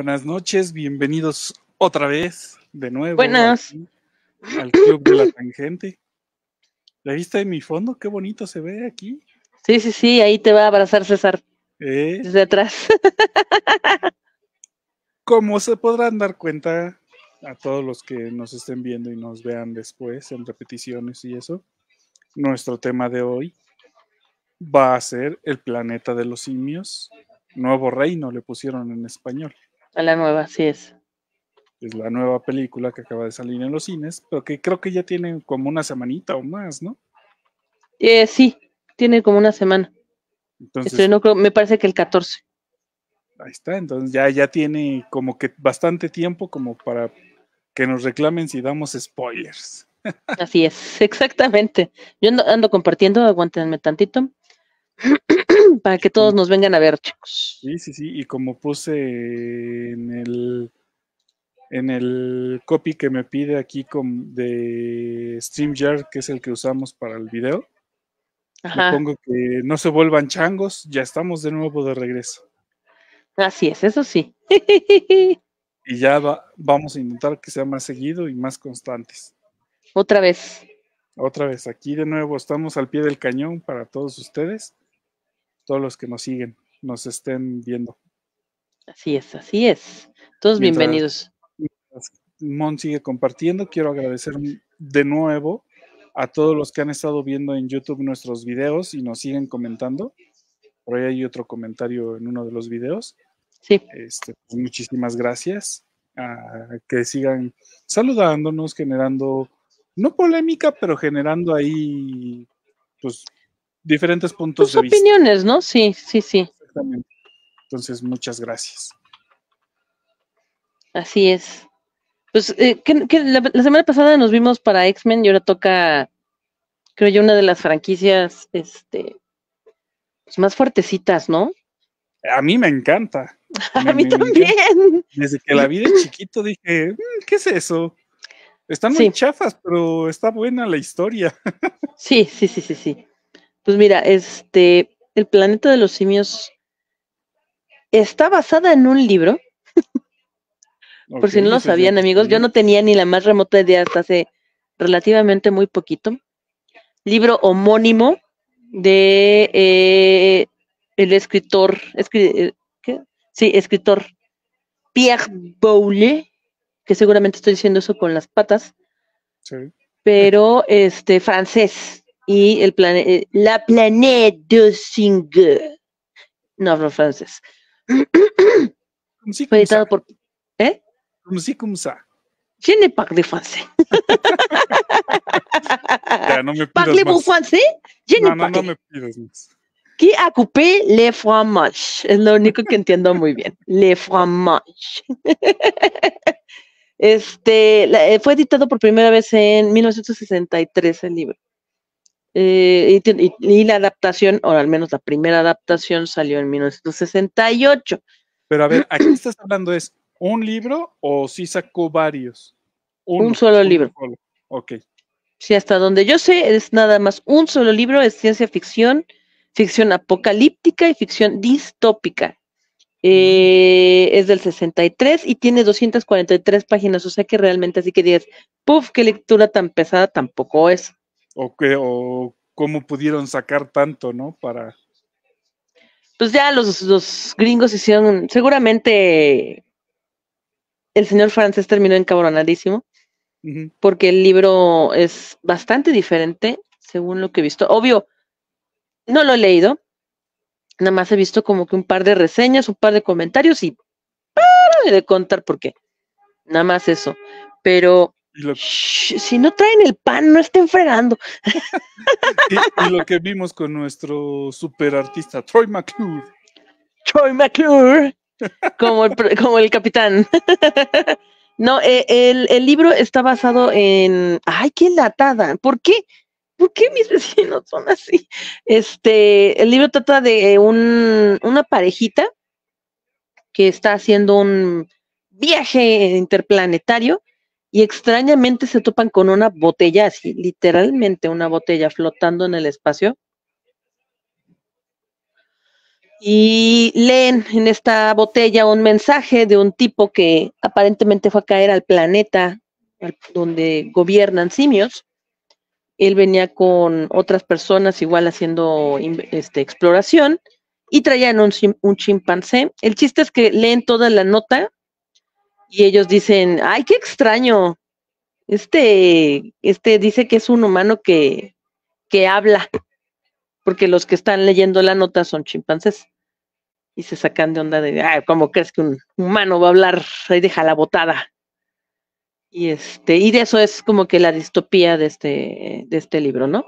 Buenas noches, bienvenidos otra vez, de nuevo. Buenas. Al, Club de la Tangente. ¿La vista en mi fondo? Qué bonito se ve aquí. Sí, sí, sí, ahí te va a abrazar César. Eh. Desde atrás. Como se podrán dar cuenta a todos los que nos estén viendo y nos vean después en repeticiones y eso, nuestro tema de hoy va a ser el planeta de los simios, nuevo reino le pusieron en español. A la nueva, así es. Es la nueva película que acaba de salir en los cines, pero que creo que ya tiene como una semanita o más, ¿no? Eh, sí, tiene como una semana. Entonces, me parece que el 14. Ahí está, entonces ya, ya tiene como que bastante tiempo como para que nos reclamen si damos spoilers. Así es, exactamente. Yo ando, compartiendo, aguántenme tantito. para que todos nos vengan a ver, chicos. Sí, sí, sí, y como puse en el en el copy que me pide aquí con, de StreamYard, que es el que usamos para el video, Supongo que no se vuelvan changos, ya estamos de nuevo de regreso. Así es, eso sí. y ya vamos a intentar que sea más seguido y más constantes. Otra vez. Otra vez, aquí de nuevo estamos al pie del cañón para todos ustedes todos los que nos siguen, nos estén viendo. Así es, así es. Todos bienvenidos. Mon sigue compartiendo, quiero agradecer de nuevo a todos los que han estado viendo en YouTube nuestros videos y nos siguen comentando. Por ahí hay otro comentario en uno de los videos. Sí. Este, pues muchísimas gracias. A que sigan saludándonos, generando, no polémica, pero generando ahí, pues, diferentes puntos pues de de opiniones, ¿no? Sí, sí, sí. Exactamente. Entonces, muchas gracias. Así es. Pues eh, la, semana pasada nos vimos para X-Men y ahora toca, creo yo, una de las franquicias este, pues, más fuertecitas, ¿no? A mí me encanta. A mí también. Desde que la vi de chiquito dije, mm, ¿qué es eso? Están muy chafas, pero está buena la historia. sí, sí, sí, sí, sí. Pues mira, este, El planeta de los simios está basada en un libro. Por si no lo sabían, este amigos, yo no tenía ni la más remota idea hasta hace relativamente muy poquito. Libro homónimo de eh, el escritor, eh, sí, escritor Pierre Boulle, que seguramente estoy diciendo eso con las patas, pero este francés, y el planet, eh, la planète de Singer. No hablo francés. Fue editado por. ¿Eh? si, como ça. Je ne parle français. ya, no me pidas parle vous français? Je no, ne parle. no me más. Qui a coupé le fromage? Es lo único que entiendo muy bien. Le fromage. este, eh, fue editado por primera vez en 1963 el libro. Eh, y, la adaptación, o al menos la primera adaptación, salió en 1968. Pero a ver, aquí estás hablando es un libro o si sacó varios? un solo libro. Ok. Sí, hasta donde yo sé es nada más un solo libro, es ciencia ficción, ficción apocalíptica y ficción distópica. Eh, es del 63 y tiene 243 páginas, o sea que realmente así que digas, puff, qué lectura tan pesada tampoco es o, cómo pudieron sacar tanto, ¿no? Para... Pues ya los, gringos hicieron, seguramente el señor francés terminó encabronadísimo, porque el libro es bastante diferente, según lo que he visto. Obvio, no lo he leído, nada más he visto como que un par de reseñas, un par de comentarios y para de contar por qué. Nada más eso. Pero si no traen el pan, no estén fregando. y, lo que vimos con nuestro super artista, Troy McClure. Troy McClure, como el, como el capitán. no, eh, el, el, libro está basado en. ¡Ay, qué latada! ¿Por qué? ¿Por qué mis vecinos son así? Este, el libro trata de un, una parejita que está haciendo un viaje interplanetario y extrañamente se topan con una botella así, literalmente una botella flotando en el espacio. Y leen en esta botella un mensaje de un tipo que aparentemente fue a caer al planeta donde gobiernan simios. Él venía con otras personas igual haciendo este, exploración y traían un, un chimpancé. El chiste es que leen toda la nota y ellos dicen, ay, qué extraño. Este, este dice que es un humano que, que habla, porque los que están leyendo la nota son chimpancés. Y se sacan de onda de, ay, ¿cómo crees que un humano va a hablar? Ahí deja la botada. Y este, y de eso es como que la distopía de este, de este libro, ¿no?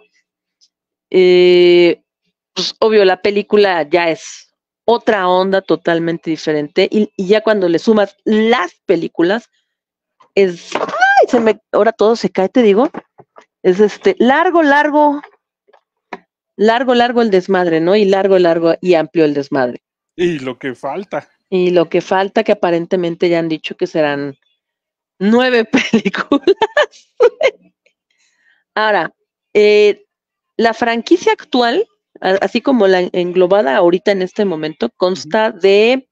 Eh, pues obvio, la película ya es otra onda totalmente diferente. Y, ya cuando le sumas las películas, es. ahora todo se cae, te digo. Es este largo, largo, largo, largo el desmadre, ¿no? Y largo, largo y amplio el desmadre. Y lo que falta. Y lo que falta, que aparentemente ya han dicho que serán nueve películas. Ahora, eh, la franquicia actual así como la englobada ahorita en este momento, consta de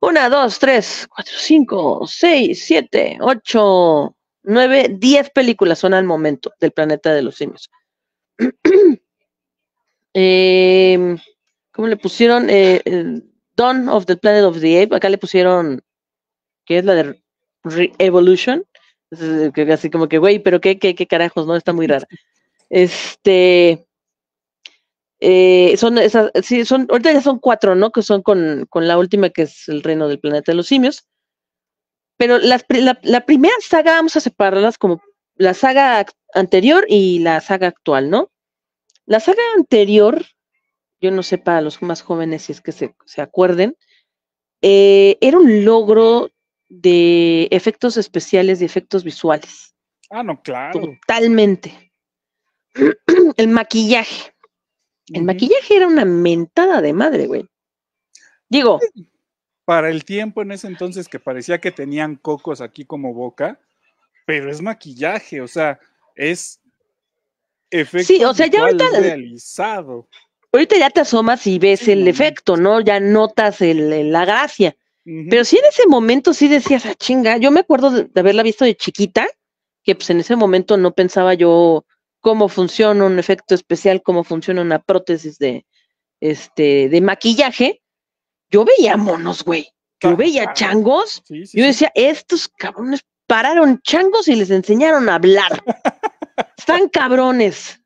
una, dos, tres, cuatro, cinco, seis, siete, 8, nueve, diez películas son al momento del planeta de los simios. Em, ¿Cómo le pusieron? Eh, Dawn of the Planet of the Ape. Acá le pusieron, que es la de Revolution. Evolution. Así como que, güey, pero qué, qué, qué carajos, ¿no? Está muy rara. Este, eh, son esas, sí, son, ahorita ya son cuatro, ¿no? Que son con, la última, que es el reino del planeta de los simios. Pero la, primera saga, vamos a separarlas como la saga anterior y la saga actual, ¿no? La saga anterior, yo no sé para los más jóvenes si es que se, acuerden, eh, era un logro de efectos especiales y efectos visuales. Ah, no, claro. Totalmente. El maquillaje el maquillaje era una mentada de madre, güey. Digo. Para el tiempo en ese entonces que parecía que tenían cocos aquí como boca, pero es maquillaje, o sea, es efecto sí, o sea, ya ahorita, realizado. Ahorita ya te asomas y ves el efecto, ¿no? Ya notas la gracia. Pero sí en ese momento sí decías, ah, chinga, yo me acuerdo de haberla visto de chiquita, que pues en ese momento no pensaba yo cómo funciona un efecto especial, cómo funciona una prótesis de, este, de maquillaje, yo veía monos, güey. Yo veía changos. yo decía, estos cabrones pararon changos y les enseñaron a hablar. Están cabrones.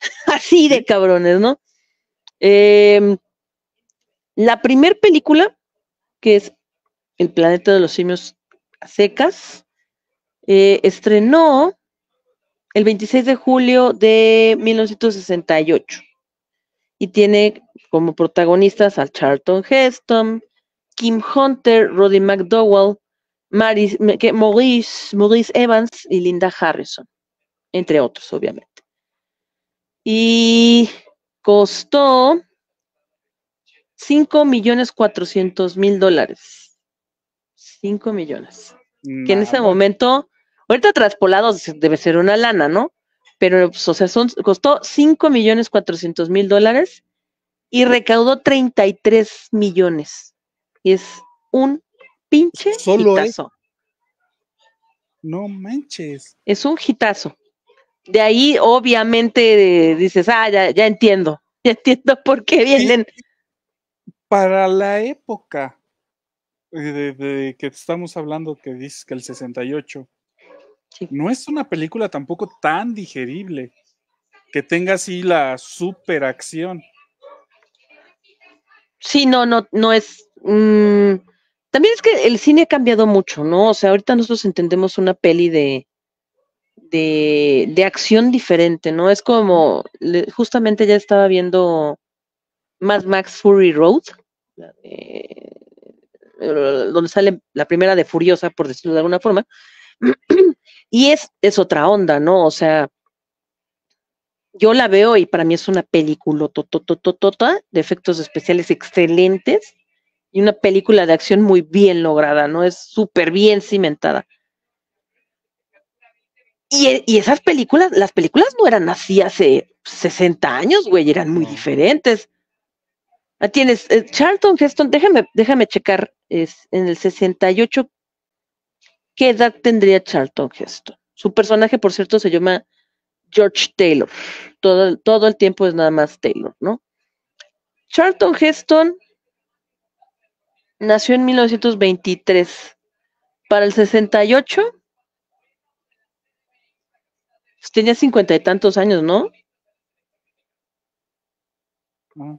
Así de cabrones, ¿no? Em, la primer película, que es El planeta de los simios secas, eh, estrenó el 26 de julio de 1968 y tiene como protagonistas a Charlton Heston, Kim Hunter, Roddy McDowell, Maurice, Maurice Evans y Linda Harrison, entre otros, obviamente. Y costó 5 millones dólares. 5 millones. Que en ese momento Ahorita traspolados debe ser una lana, ¿no? Pero, pues, o sea, costó 5 millones 400 mil dólares y recaudó 33 millones. Y es un pinche ¿eh? hitazo. No manches. Es un hitazo. De ahí, obviamente, dices, ah, ya, entiendo. Ya entiendo por qué vienen. para la época eh, de, de, que estamos hablando, que dices que el 68, no es una película tampoco tan digerible que tenga así la superacción. Sí, no, no, no es. Mm, también es que el cine ha cambiado mucho, ¿no? O sea, ahorita nosotros entendemos una peli de, de, acción diferente, ¿no? Es como, justamente ya estaba viendo Mad Max Fury Road, eh, donde sale la primera de Furiosa, por decirlo de alguna forma, Y es, otra onda, ¿no? O sea, yo la veo y para mí es una película de efectos especiales excelentes y una película de acción muy bien lograda, ¿no? Es súper bien cimentada. Y, esas películas, las películas no eran así hace 60 años, güey, eran muy diferentes. Ah, tienes eh, Charlton Heston, déjame, déjame checar, es, en el 68 ¿Qué edad tendría Charlton Heston? Su personaje, por cierto, se llama George Taylor. Todo, todo el tiempo es nada más Taylor, ¿no? Charlton Heston nació en 1923. Para el 68 pues tenía cincuenta y tantos años, ¿no? ¿no? Ah.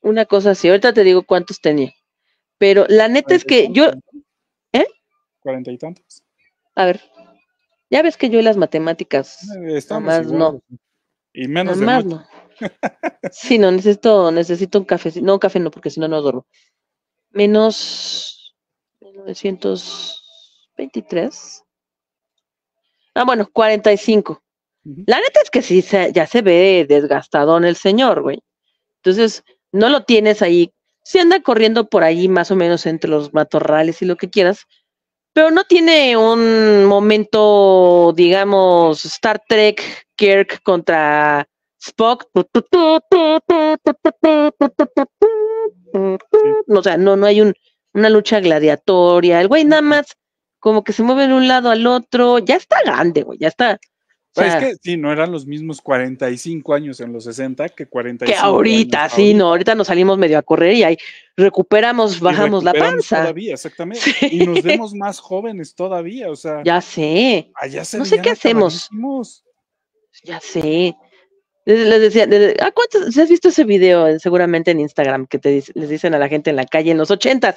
Una cosa así, ahorita te digo cuántos tenía. Pero la neta es que yo, cuarenta y tantos. A ver, ya ves que yo y las matemáticas, eh, más no. Y menos más de no. sí, no, necesito, necesito un café. No, café no, porque si no, no duermo. Menos 1923. Ah, bueno, 45. La neta es que sí, ya se ve desgastado en el señor, güey. Entonces, no lo tienes ahí. Si anda corriendo por ahí más o menos entre los matorrales y lo que quieras, pero no tiene un momento, digamos, Star Trek Kirk contra Spock. O sea, no, no hay una lucha gladiatoria. El güey nada más como que se mueve de un lado al otro. Ya está grande, güey. Ya está, o es que sí, no eran los mismos 45 años en los 60 que 45. Que ahorita, sí, no, ahorita nos salimos medio a correr y ahí recuperamos, bajamos la panza. Todavía, exactamente. Y nos vemos más jóvenes todavía, o sea. Ya sé. Allá se no sé qué hacemos. Ya sé. Les, decía, ¿a cuántos, ¿has visto ese video eh, seguramente en Instagram que te les dicen a la gente en la calle en los 80.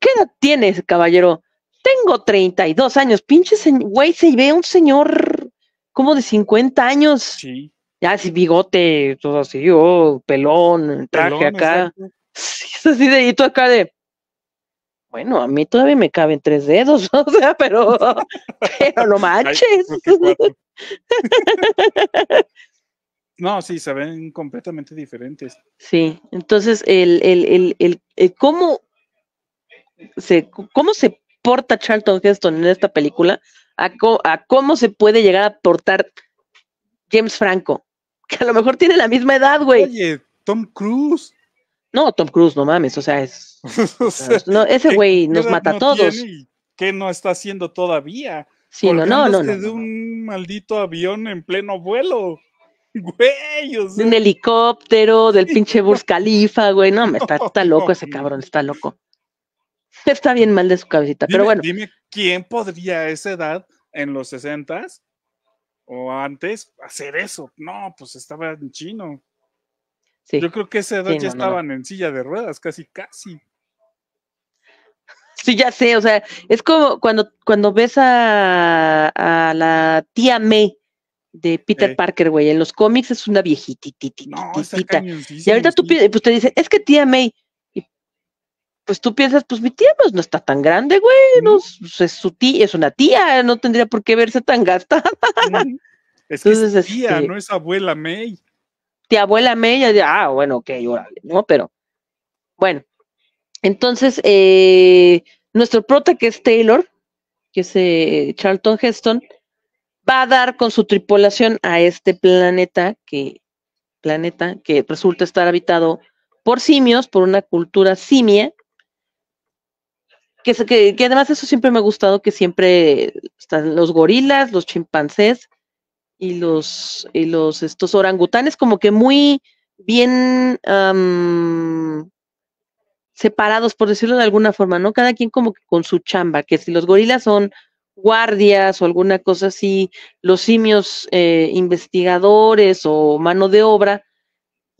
¿Qué edad tienes, caballero? Tengo 32 años, pinche güey, se ve un señor como de 50 años. Sí. Ya, así bigote, todo así, pelón, traje acá. Sí, así de, y tú acá de, bueno, a mí todavía me caben tres dedos, o sea, pero, pero no manches. no, sí, se ven completamente diferentes. Sí, entonces el, el, el, el cómo se, cómo se porta Charlton Heston en esta película, a, cómo se puede llegar a portar James Franco, que a lo mejor tiene la misma edad, güey. Oye, Tom Cruise. No, Tom Cruise, no mames, o sea, es. ese güey nos mata a todos. ¿Qué no está haciendo todavía? Sí, no, no, no, de un maldito avión en pleno vuelo. Güey, o sea. un helicóptero, del pinche Burj Khalifa, güey. No, está, está loco ese cabrón, está loco. Está bien mal de su cabecita, pero bueno. Dime ¿quién podría a esa edad, en los 60 o antes, hacer eso? No, pues estaba en chino. Yo creo que a esa edad ya estaban en silla de ruedas, casi, casi. Sí, ya sé, o sea, es como cuando, cuando ves a, la tía May de Peter Parker, güey, en los cómics es una viejitititita. No, y ahorita tú pues, te dicen, es que tía May, pues tú piensas, pues mi tía pues no está tan grande, güey, no, pues, es su tía, es una tía, no tendría por qué verse tan gastada. Es que es tía, este no es abuela May. Tía abuela May, ah, bueno, ok, ¿no? Pero, bueno. Entonces, eh, nuestro prota que es Taylor, que es eh, Charlton Heston, va a dar con su tripulación a este planeta que, planeta que resulta estar habitado por simios, por una cultura simia, que, además eso siempre me ha gustado, que siempre están los gorilas, los chimpancés y los, los estos orangutanes como que muy bien separados, por decirlo de alguna forma, ¿no? Cada quien como que con su chamba, que si los gorilas son guardias o alguna cosa así, los simios eh, investigadores o mano de obra,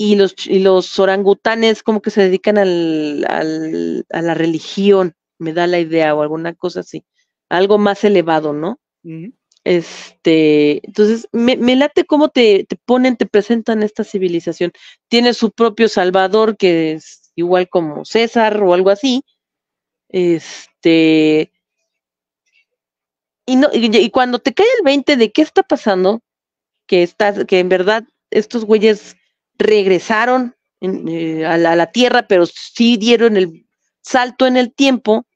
y los, y los orangutanes como que se dedican al, a la religión me da la idea o alguna cosa así, algo más elevado, ¿no? Este, entonces, me, late cómo te, ponen, te presentan esta civilización. Tiene su propio Salvador, que es igual como César o algo así. Este, y, y, cuando te cae el 20 de qué está pasando, que, estás, que en verdad estos güeyes regresaron eh, a, la, tierra, pero sí dieron el salto en el tiempo,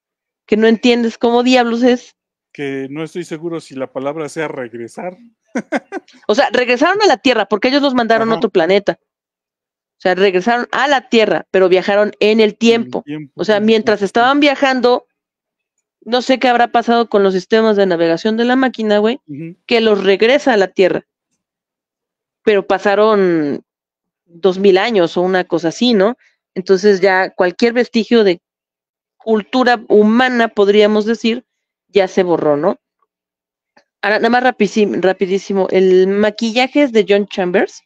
que no entiendes cómo diablos es. Que no estoy seguro si la palabra sea regresar. o sea, regresaron a la Tierra porque ellos los mandaron a otro planeta. O sea, regresaron a la Tierra, pero viajaron en el tiempo. o sea, mientras estaban viajando, no sé qué habrá pasado con los sistemas de navegación de la máquina, güey, que los regresa a la Tierra. Pero pasaron dos mil años o una cosa así, ¿no? Entonces ya cualquier vestigio de cultura humana, podríamos decir, ya se borró, ¿no? Ahora, nada más rapidísimo, rapidísimo, el maquillaje es de John Chambers,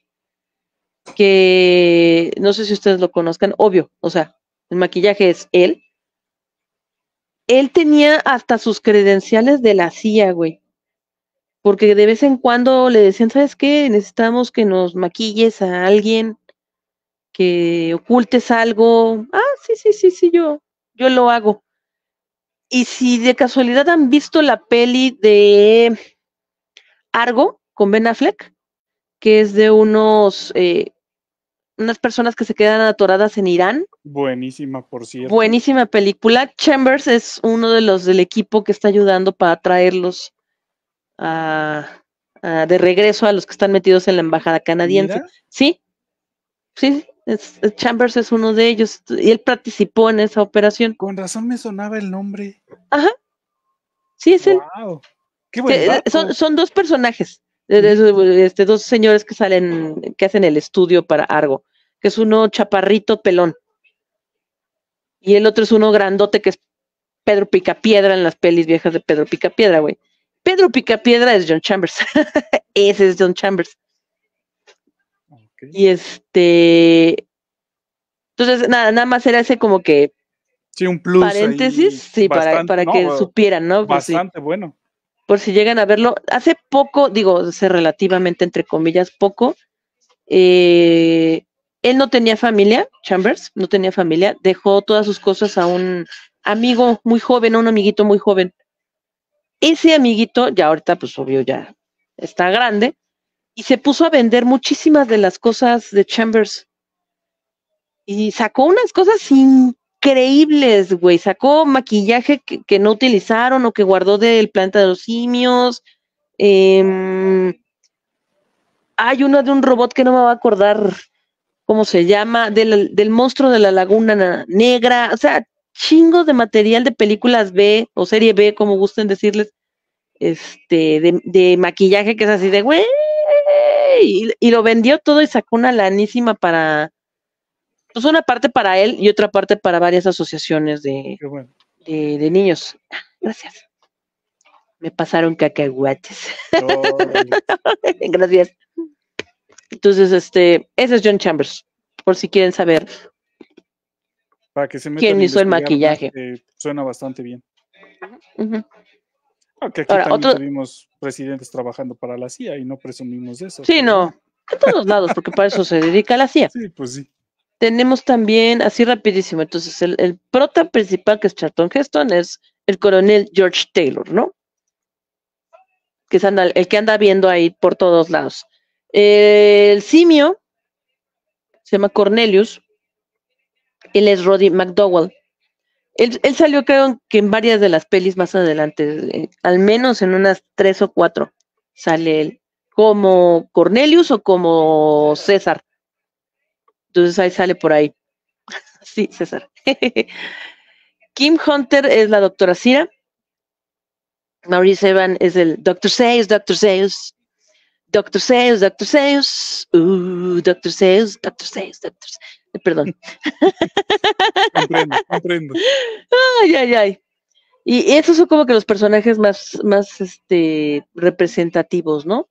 que no sé si ustedes lo conozcan, obvio, o sea, el maquillaje es él. Él tenía hasta sus credenciales de la CIA, güey porque de vez en cuando le decían, ¿sabes qué? Necesitamos que nos maquilles a alguien, que ocultes algo. Ah, sí, sí, sí, sí, yo, yo lo hago. Y si de casualidad han visto la peli de Argo con Ben Affleck, que es de unos eh, unas personas que se quedan atoradas en Irán. Buenísima, por cierto. Buenísima película. Chambers es uno de los del equipo que está ayudando para traerlos a, de regreso a los que están metidos en la embajada canadiense. Sí. Sí, sí, eh, Chambers es uno de ellos y él participó en esa operación. Con razón me sonaba el nombre. Ajá. Sí, es él. Eh, son, dos personajes, este, dos señores que salen, que hacen el estudio para Argo, que es uno chaparrito pelón y el otro es uno grandote que es Pedro Picapiedra en las pelis viejas de Pedro Picapiedra, güey. Pedro Picapiedra es John Chambers. Ese es John Chambers. Y este. Entonces, nada, nada más era ese como que. Sí, un plus. Paréntesis, sí, para, para que supieran, ¿no? bastante bueno. Por si llegan a verlo. Hace poco, digo, hace relativamente, entre comillas, poco. Eh, él no tenía familia, Chambers, no tenía familia. Dejó todas sus cosas a un amigo muy joven, a un amiguito muy joven. Ese amiguito, ya ahorita, pues obvio, ya está grande y se puso a vender muchísimas de las cosas de Chambers. Y sacó unas cosas increíbles, güey. Sacó maquillaje que, no utilizaron o que guardó del planta de los simios. Em, hay uno de un robot que no me va a acordar cómo se llama, del, monstruo de la laguna negra. O sea, chingo de material de películas B o serie B, como gusten decirles, este, de, de maquillaje que es así de, güey, y, lo vendió todo y sacó una lanísima para, pues una parte para él y otra parte para varias asociaciones de, de, niños. gracias. Me pasaron cacahuates. gracias. Entonces, este, ese es John Chambers, por si quieren saber. Para que se hizo el maquillaje? Eh, suena bastante bien que aquí también tuvimos presidentes trabajando para la CIA y no presumimos eso. Sí, no, a todos lados, porque para eso se dedica la CIA. Sí, pues sí. Tenemos también, así rapidísimo, entonces el, prota principal que es Charlton Heston es el coronel George Taylor, ¿no? Que es anda, el que anda viendo ahí por todos lados. El simio se llama Cornelius, él es Roddy McDowell, él, salió creo que en varias de las pelis más adelante, eh, al menos en unas tres o cuatro sale él, como Cornelius o como César. Entonces ahí sale por ahí. sí, César. Kim Hunter es la doctora Cira. Maurice Evan es el Dr. Seuss, Dr. Seuss. Dr. Seuss, Dr. Seuss. Uh, Dr. Seuss, Dr. Seuss, Dr. Eh, perdón. Ay, ay, ay. Y esos son como que los personajes más, más este, representativos, ¿no?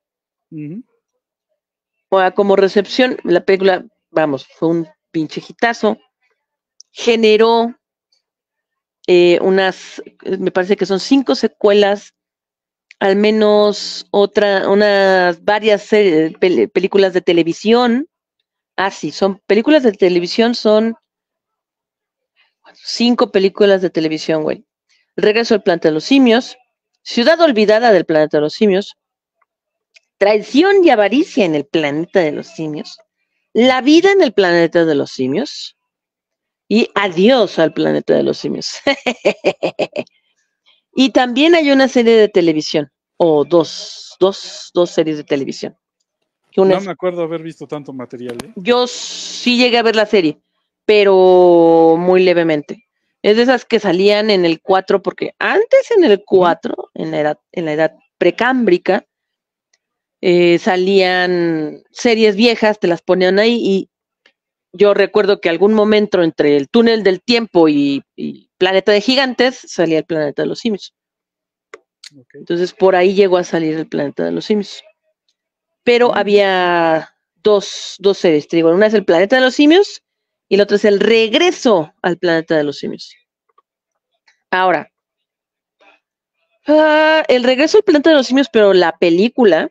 o sea, como recepción, la película, vamos, fue un pinche hitazo. Generó eh, unas, me parece que son cinco secuelas, al menos otra, unas varias eh, películas de televisión. Ah, sí, son películas de televisión, son cinco películas de televisión, güey. regreso al planeta de los simios, Ciudad olvidada del planeta de los simios, Traición y avaricia en el planeta de los simios, La vida en el planeta de los simios y Adiós al planeta de los simios. y también hay una serie de televisión, o dos, dos, dos series de televisión. No me acuerdo haber visto tanto material. ¿eh? Yo sí llegué a ver la serie, pero muy levemente. Es de esas que salían en el 4, porque antes en el 4, en la edad, en la edad precámbrica, eh, salían series viejas, te las ponían ahí y yo recuerdo que algún momento entre el túnel del tiempo y, Planeta de Gigantes salía el Planeta de los Simios. Entonces por ahí llegó a salir el Planeta de los Simios pero había dos, dos series, una es el planeta de los simios y la otra es el regreso al planeta de los simios. Ahora, ah, el regreso al planeta de los simios, pero la película,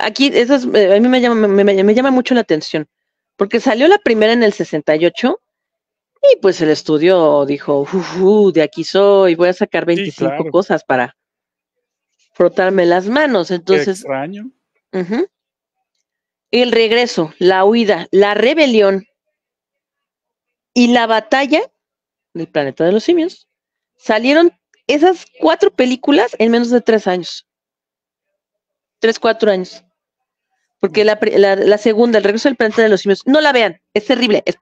aquí eh, a mí me llama, mucho la atención, porque salió la primera en el 68 y pues el estudio dijo, de aquí soy, voy a sacar 25 cosas para frotarme las manos. Entonces, extraño. El regreso, la huida, la rebelión y la batalla del planeta de los simios salieron esas cuatro películas en menos de tres años. Tres, cuatro años. Porque la, segunda, el regreso del planeta de los simios, no la vean, es terrible, es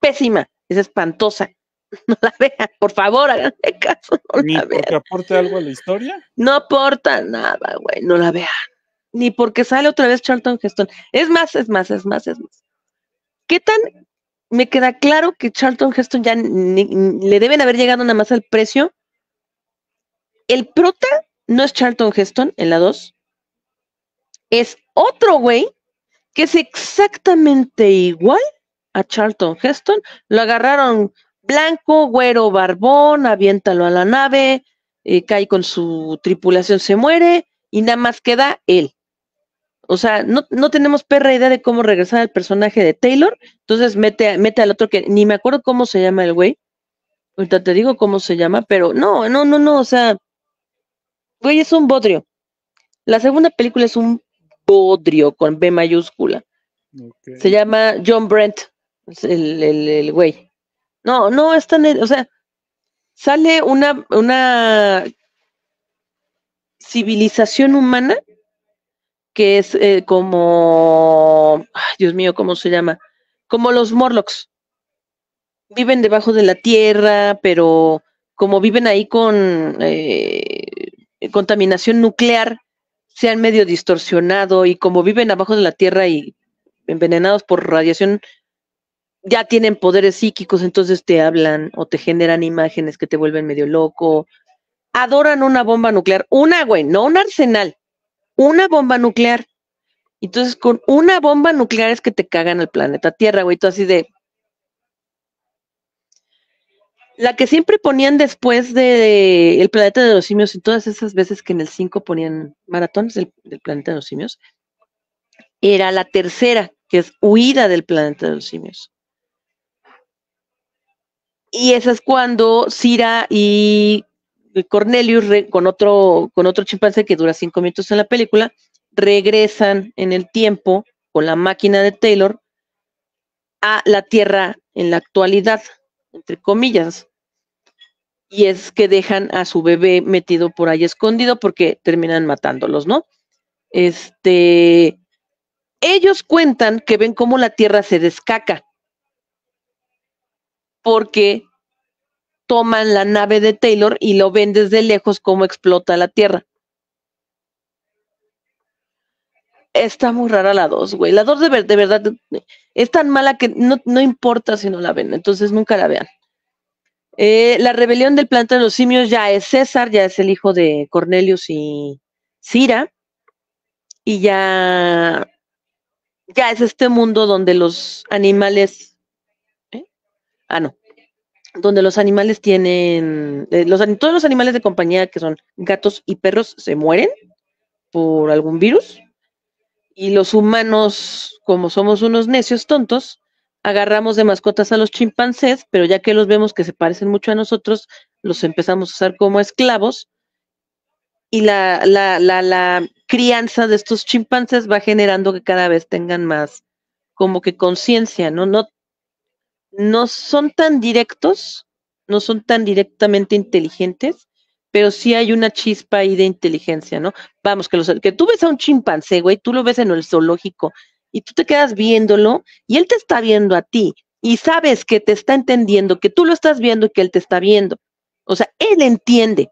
pésima, es espantosa. No la vean, por favor, háganme caso. Ni aporte algo a la historia? No aporta nada, güey, no la vean ni porque sale otra vez Charlton Heston. Es más, es más, es más, es más. ¿Qué tan me queda claro que Charlton Heston ya le deben haber llegado nada más al precio? El prota no es Charlton Heston en la 2. Es otro güey que es exactamente igual a Charlton Heston. Lo agarraron blanco, güero, barbón, aviéntalo a la nave, eh, cae con su tripulación, se muere y nada más queda él. O sea, no, tenemos perra idea de cómo regresar al personaje de Taylor. Entonces mete, mete al otro que ni me acuerdo cómo se llama el güey. Ahorita te digo cómo se llama, pero no, no, no, no. O sea, güey, es un bodrio. La segunda película es un bodrio con B mayúscula. Se llama John Brent, el, el, el güey. No, no, es tan. O sea, sale una, una civilización humana que es eh, como, Dios mío, ¿cómo se llama? Como los Morlocks. Viven debajo de la tierra, pero como viven ahí con eh, contaminación nuclear, se han medio distorsionado y como viven abajo de la tierra y envenenados por radiación, ya tienen poderes psíquicos, entonces te hablan o te generan imágenes que te vuelven medio loco. Adoran una bomba nuclear, una, güey, no un arsenal, una bomba nuclear. Entonces, con una bomba nuclear es que te cagan el planeta Tierra, güey, Todo así de... La que siempre ponían después de El planeta de los simios y todas esas veces que en el 5 ponían maratones del, del planeta de los simios, era la tercera, que es huida del planeta de los simios. Y esa es cuando Cira y eh, Cornelius con otro, con otro chimpancé que dura cinco minutos en la película, regresan en el tiempo con la máquina de Taylor a la Tierra en la actualidad, entre comillas. Y es que dejan a su bebé metido por ahí escondido porque terminan matándolos, ¿no? Este, ellos cuentan que ven cómo la Tierra se descaca porque toman la nave de Taylor y lo ven desde lejos cómo explota la Tierra. Está muy rara la 2, güey. La 2 de, de, verdad es tan mala que no, importa si no la ven, entonces nunca la vean. Eh, la rebelión del planeta de los simios ya es César, ya es el hijo de Cornelius y Cira. Y ya, ya es este mundo donde los animales... ¿eh? Ah, no, donde los animales tienen, eh, todos los animales de compañía que son gatos y perros se mueren por algún virus y los humanos, como somos unos necios tontos, agarramos de mascotas a los chimpancés, pero ya que los vemos que se parecen mucho a nosotros, los empezamos a usar como esclavos y la, crianza de estos chimpancés va generando que cada vez tengan más como que conciencia, ¿no? No no son tan directos, no son tan directamente inteligentes, pero sí hay una chispa ahí de inteligencia, ¿no? Vamos, que, los, que tú ves a un chimpancé, güey, tú lo ves en el zoológico y tú te quedas viéndolo y él te está viendo a ti y sabes que te está entendiendo, que tú lo estás viendo y que él te está viendo. O sea, él entiende.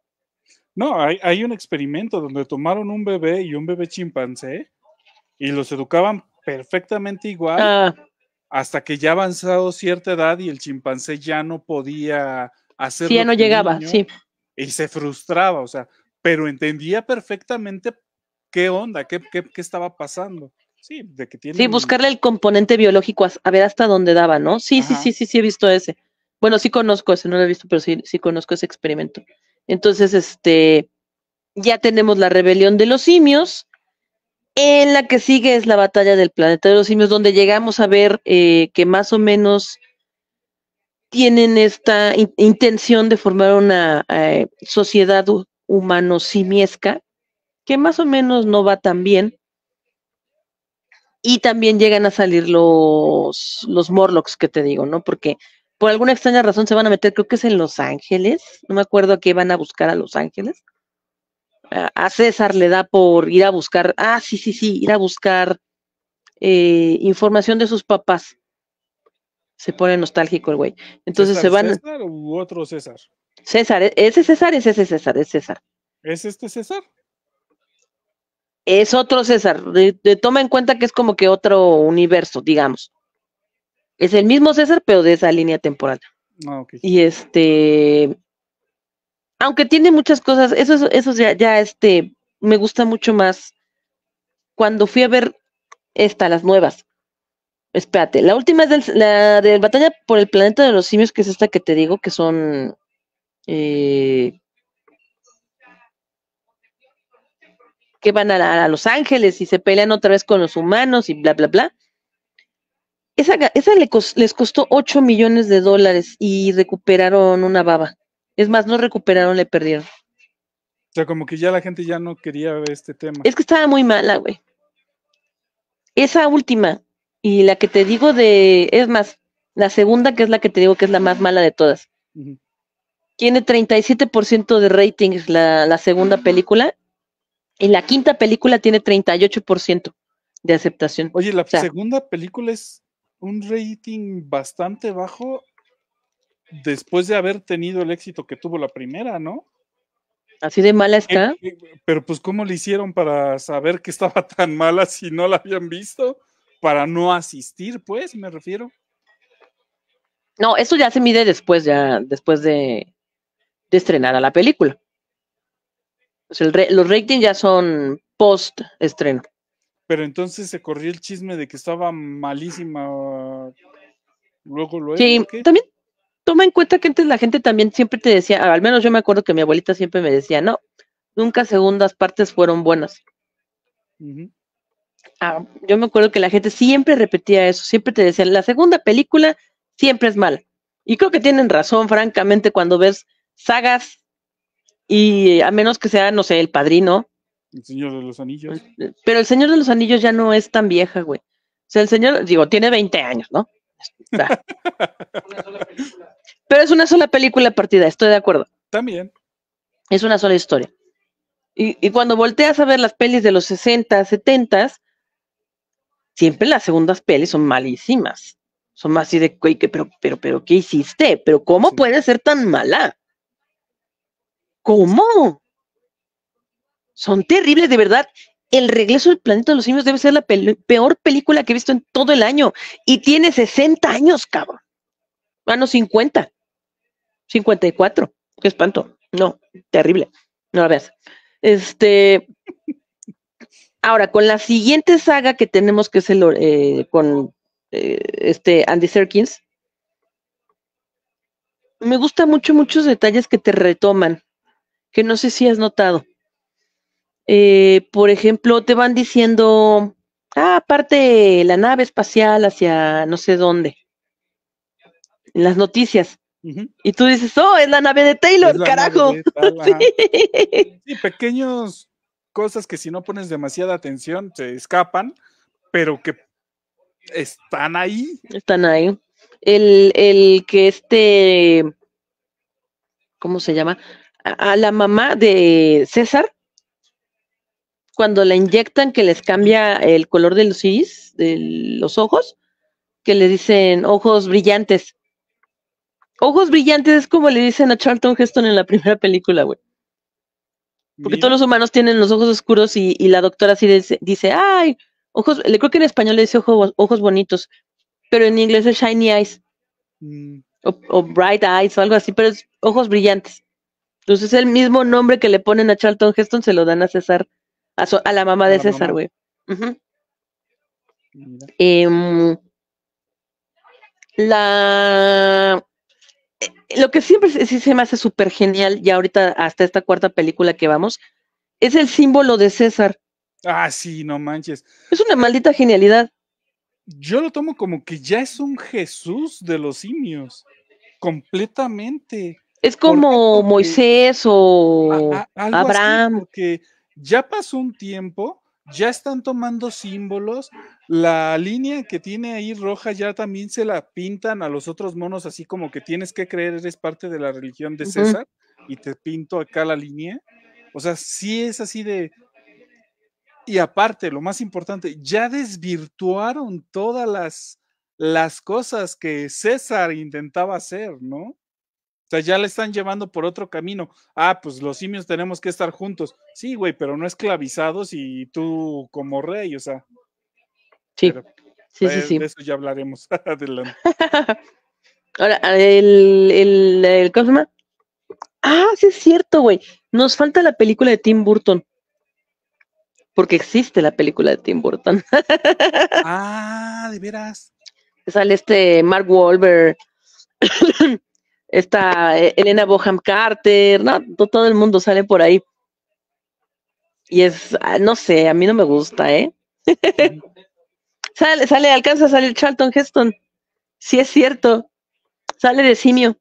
No, hay, hay un experimento donde tomaron un bebé y un bebé chimpancé y los educaban perfectamente igual. Ah hasta que ya avanzado cierta edad y el chimpancé ya no podía hacer. Sí, ya no llegaba, sí. Y se frustraba, o sea, pero entendía perfectamente qué onda, qué, qué, qué estaba pasando. Sí, de que tiene. Sí, buscarle el componente biológico a, ver hasta dónde daba, ¿no? Sí, sí, sí, sí, sí, he visto ese. Bueno, sí conozco ese, no lo he visto, pero sí, sí conozco ese experimento. Entonces, este, ya tenemos la rebelión de los simios, en la que sigue es la batalla del planeta de los simios, donde llegamos a ver eh, que más o menos tienen esta intención de formar una eh, sociedad humano-simiesca, que más o menos no va tan bien. Y también llegan a salir los, los Morlocks, que te digo, ¿no? Porque por alguna extraña razón se van a meter, creo que es en Los Ángeles, no me acuerdo a qué van a buscar a Los Ángeles a César le da por ir a buscar, ah, sí, sí, sí, ir a buscar eh, información de sus papás. Se pone nostálgico el güey. Entonces se van. ¿César u otro César? César, e, ese César es ese César, es César. ¿Es este César? Es otro César. toma en cuenta que es como que otro universo, digamos. Es el mismo César, pero de esa línea temporal. Ah, Y este aunque tiene muchas cosas, eso eso ya, ya este, me gusta mucho más. Cuando fui a ver esta, las nuevas. Espérate, la última es la de Batalla por el Planeta de los Simios, que es esta que te digo, que son. Eh, que van a, Los Ángeles y se pelean otra vez con los humanos y bla, bla, bla. Esa, esa les costó 8 millones de dólares y recuperaron una baba. Es más, no recuperaron, le perdieron. O sea, como que ya la gente ya no quería ver este tema. Es que estaba muy mala, güey. Esa última y la que te digo de, es más, la segunda que es la que te digo que es la más mala de todas. Tiene 37% de rating la, segunda película y la quinta película tiene 38% de aceptación. Oye, la segunda película es un rating bastante bajo después de haber tenido el éxito que tuvo la primera, ¿no? Así de mala eh, está. Eh, pero pues cómo le hicieron para saber que estaba tan mala si no la habían visto, para no asistir, pues, me refiero. No, eso ya se mide después, ya después de, estrenar a la película. los ratings ya son post estreno. Pero entonces se corrió el chisme de que estaba malísima luego luego. Sí, también toma en cuenta que antes la gente también siempre te decía, al menos yo me acuerdo que mi abuelita siempre me decía, no, nunca segundas partes fueron buenas. Ah, yo me acuerdo que la gente siempre repetía eso, siempre te decía, la segunda película siempre es mala. Y creo que tienen razón, francamente, cuando ves sagas y eh, a menos que sea, no sé, El Padrino. El Señor de los Anillos. Pero El Señor de los Anillos ya no es tan vieja, güey. O sea, el señor, digo, tiene 20 años, ¿no? una sola película. Pero es una sola película partida, estoy de acuerdo. También. Es una sola historia. Y, cuando volteas a ver las pelis de los 60, 70, siempre las segundas pelis son malísimas. Son más así de, pero, pero, pero, ¿qué hiciste? ¿Pero cómo puede ser tan mala? ¿Cómo? Son terribles, de verdad. El regreso del planeta de los simios debe ser la peor película que he visto en todo el año. Y tiene 60 años, cabrón. Bueno, ah, 50. 54. Qué espanto. No, terrible. No la veas. Este. Ahora, con la siguiente saga que tenemos, que es el eh, con eh, este Andy Serkins, me gusta mucho, muchos detalles que te retoman, que no sé si has notado. Eh, por ejemplo, te van diciendo, ah, aparte la nave espacial hacia no sé dónde, en las noticias. Y tú dices, oh, es la nave de Taylor, carajo. sí. pequeñas pequeños cosas que si no pones demasiada atención se escapan, pero que están ahí. Están ahí. El, que este, ¿cómo se llama? A, la mamá de César, cuando la inyectan, que les cambia el color de los iris, de los ojos, que le dicen ojos brillantes. Ojos brillantes es como le dicen a Charlton Heston en la primera película, güey. Porque todos los humanos tienen los ojos oscuros y, la doctora así dice, ay, ojos, le creo que en español le dice ojos, ojos bonitos, pero en inglés es shiny eyes. Mm. O, bright eyes o algo así, pero es ojos brillantes. Entonces el mismo nombre que le ponen a Charlton Heston se lo dan a César, a, la mamá de César, güey. Em, la eh, lo que siempre sí se me hace súper genial, ya ahorita hasta esta cuarta película que vamos, es el símbolo de César. Ah, sí, no manches. Es una maldita genialidad. Yo lo tomo como que ya es un Jesús de los simios, completamente. Es como Moisés o Abraham. porque ya pasó un tiempo ya están tomando símbolos, la línea que tiene ahí roja ya también se la pintan a los otros monos, así como que tienes que creer, eres parte de la religión de César y te pinto acá la línea. O sea, sí es así de... Y aparte, lo más importante, ya desvirtuaron todas las, las cosas que César intentaba hacer, ¿no? O sea, ya le están llevando por otro camino. Ah, pues los simios tenemos que estar juntos. Sí, güey, pero no esclavizados y tú como rey, o sea. Sí, sí, pues, sí, De eso ya hablaremos adelante. Ahora, el, el, Ah, sí es cierto, güey. Nos falta la película de Tim Burton. Porque existe la película de Tim Burton. ah, de veras. Sale este Mark Wahlberg. Está eh, Elena Boham Carter, no, todo el mundo sale por ahí. Y es, ah, no sé, a mí no me gusta, ¿eh? sale, sale, alcanza a salir Charlton Heston. Sí es cierto. Sale de simio.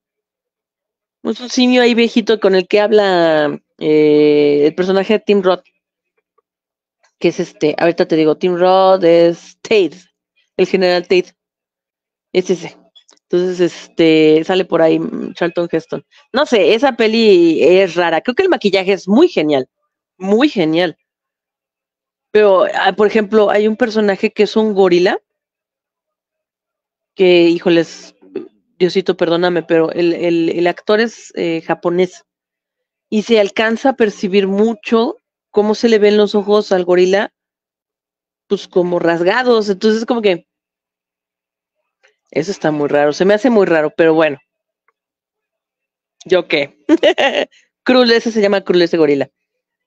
un simio ahí viejito con el que habla eh, el personaje de Tim Roth. Que es este, ahorita te digo, Tim Roth es Tate, el general Tate. Es ese. Entonces, este, sale por ahí Charlton Heston. No sé, esa peli es rara. Creo que el maquillaje es muy genial, muy genial. Pero, ah, por ejemplo, hay un personaje que es un gorila, que, híjoles, Diosito, perdóname, pero el, el actor es eh, japonés y se alcanza a percibir mucho cómo se le ven los ojos al gorila, pues como rasgados. Entonces, como que eso está muy raro, se me hace muy raro, pero bueno. ¿Yo qué? Cruel, ese se llama Cruel ese gorila.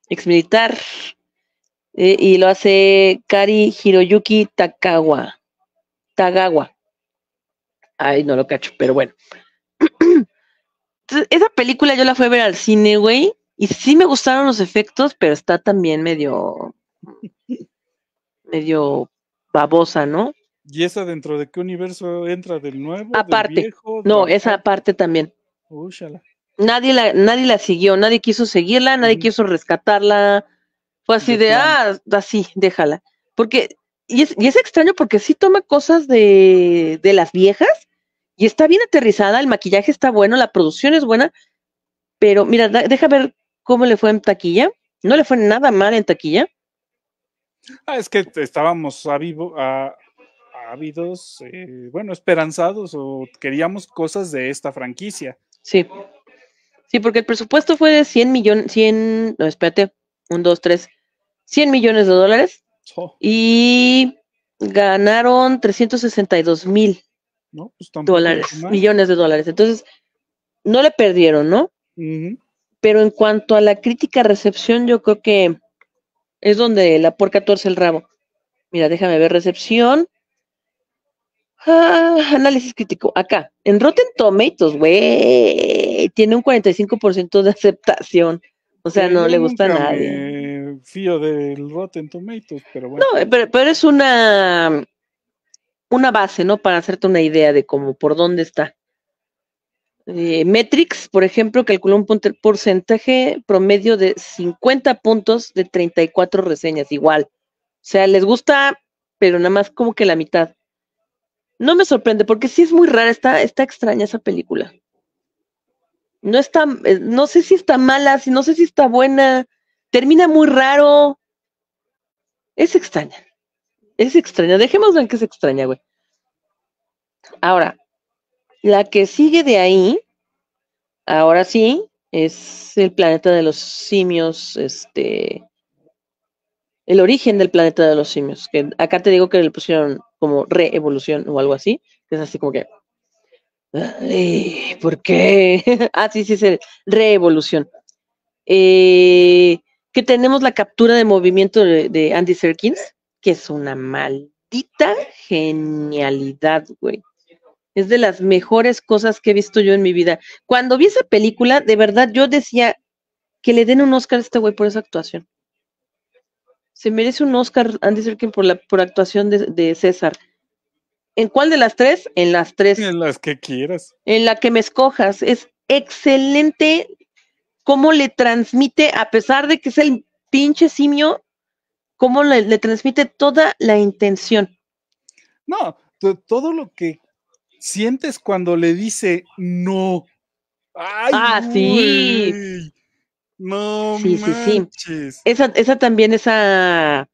Ex militar. Eh, y lo hace Kari Hiroyuki Takawa. Tagawa. Ay, no lo cacho, pero bueno. esa película yo la fui a ver al cine, güey. Y sí me gustaron los efectos, pero está también medio. medio babosa, ¿no? ¿Y esa dentro de qué universo entra? ¿Del nuevo? Aparte. no, esa parte también. Nadie la, nadie la siguió, nadie quiso seguirla, nadie quiso rescatarla. Fue así de, ah, así, déjala. Porque, y es, y es extraño porque sí toma cosas de, las viejas y está bien aterrizada, el maquillaje está bueno, la producción es buena, pero mira, deja ver cómo le fue en taquilla. No le fue nada mal en taquilla. Ah, es que estábamos a vivo, a, ávidos, eh, bueno, esperanzados o queríamos cosas de esta franquicia. Sí. Sí, porque el presupuesto fue de 100 millones, 100, no, espérate, un dos tres 100 millones de dólares oh. y ganaron 362 mil pues, dólares, millones de dólares. Entonces, no le perdieron, ¿no? Pero en cuanto a la crítica recepción, yo creo que es donde la porca torce el rabo. Mira, déjame ver recepción. Ah, análisis crítico. Acá, en Rotten Tomatoes, güey, tiene un 45% de aceptación. O sea, no le gusta a nadie. Fío del Rotten Tomatoes, pero bueno. No, pero, es una, una base, ¿no? Para hacerte una idea de cómo, por dónde está. Eh, Metrix, por ejemplo, calculó un porcentaje promedio de 50 puntos de 34 reseñas, igual. O sea, les gusta, pero nada más como que la mitad. No me sorprende, porque sí es muy rara, está, extraña esa película. No está, eh, no sé si está mala, si no sé si está buena, termina muy raro. Es extraña. Es extraña. dejemos ver que es extraña, güey. Ahora, la que sigue de ahí, ahora sí, es el planeta de los simios, este, el origen del planeta de los simios. Que acá te digo que le pusieron como reevolución o algo así, que es así como que. ¿Por qué? ah, sí, sí, es reevolución. Eh, que tenemos la captura de movimiento de, de Andy Serkins, que es una maldita genialidad, güey. Es de las mejores cosas que he visto yo en mi vida. Cuando vi esa película, de verdad yo decía que le den un Oscar a este güey por esa actuación se merece un Oscar Andy Serkin por la por actuación de, César. ¿En cuál de las tres? En las tres. En las que quieras. En la que me escojas. Es excelente cómo le transmite, a pesar de que es el pinche simio, cómo le, transmite toda la intención. No, todo lo que sientes cuando le dice no. Ay, ah, sí. No, sí, sí, sí. Esa, esa también, esa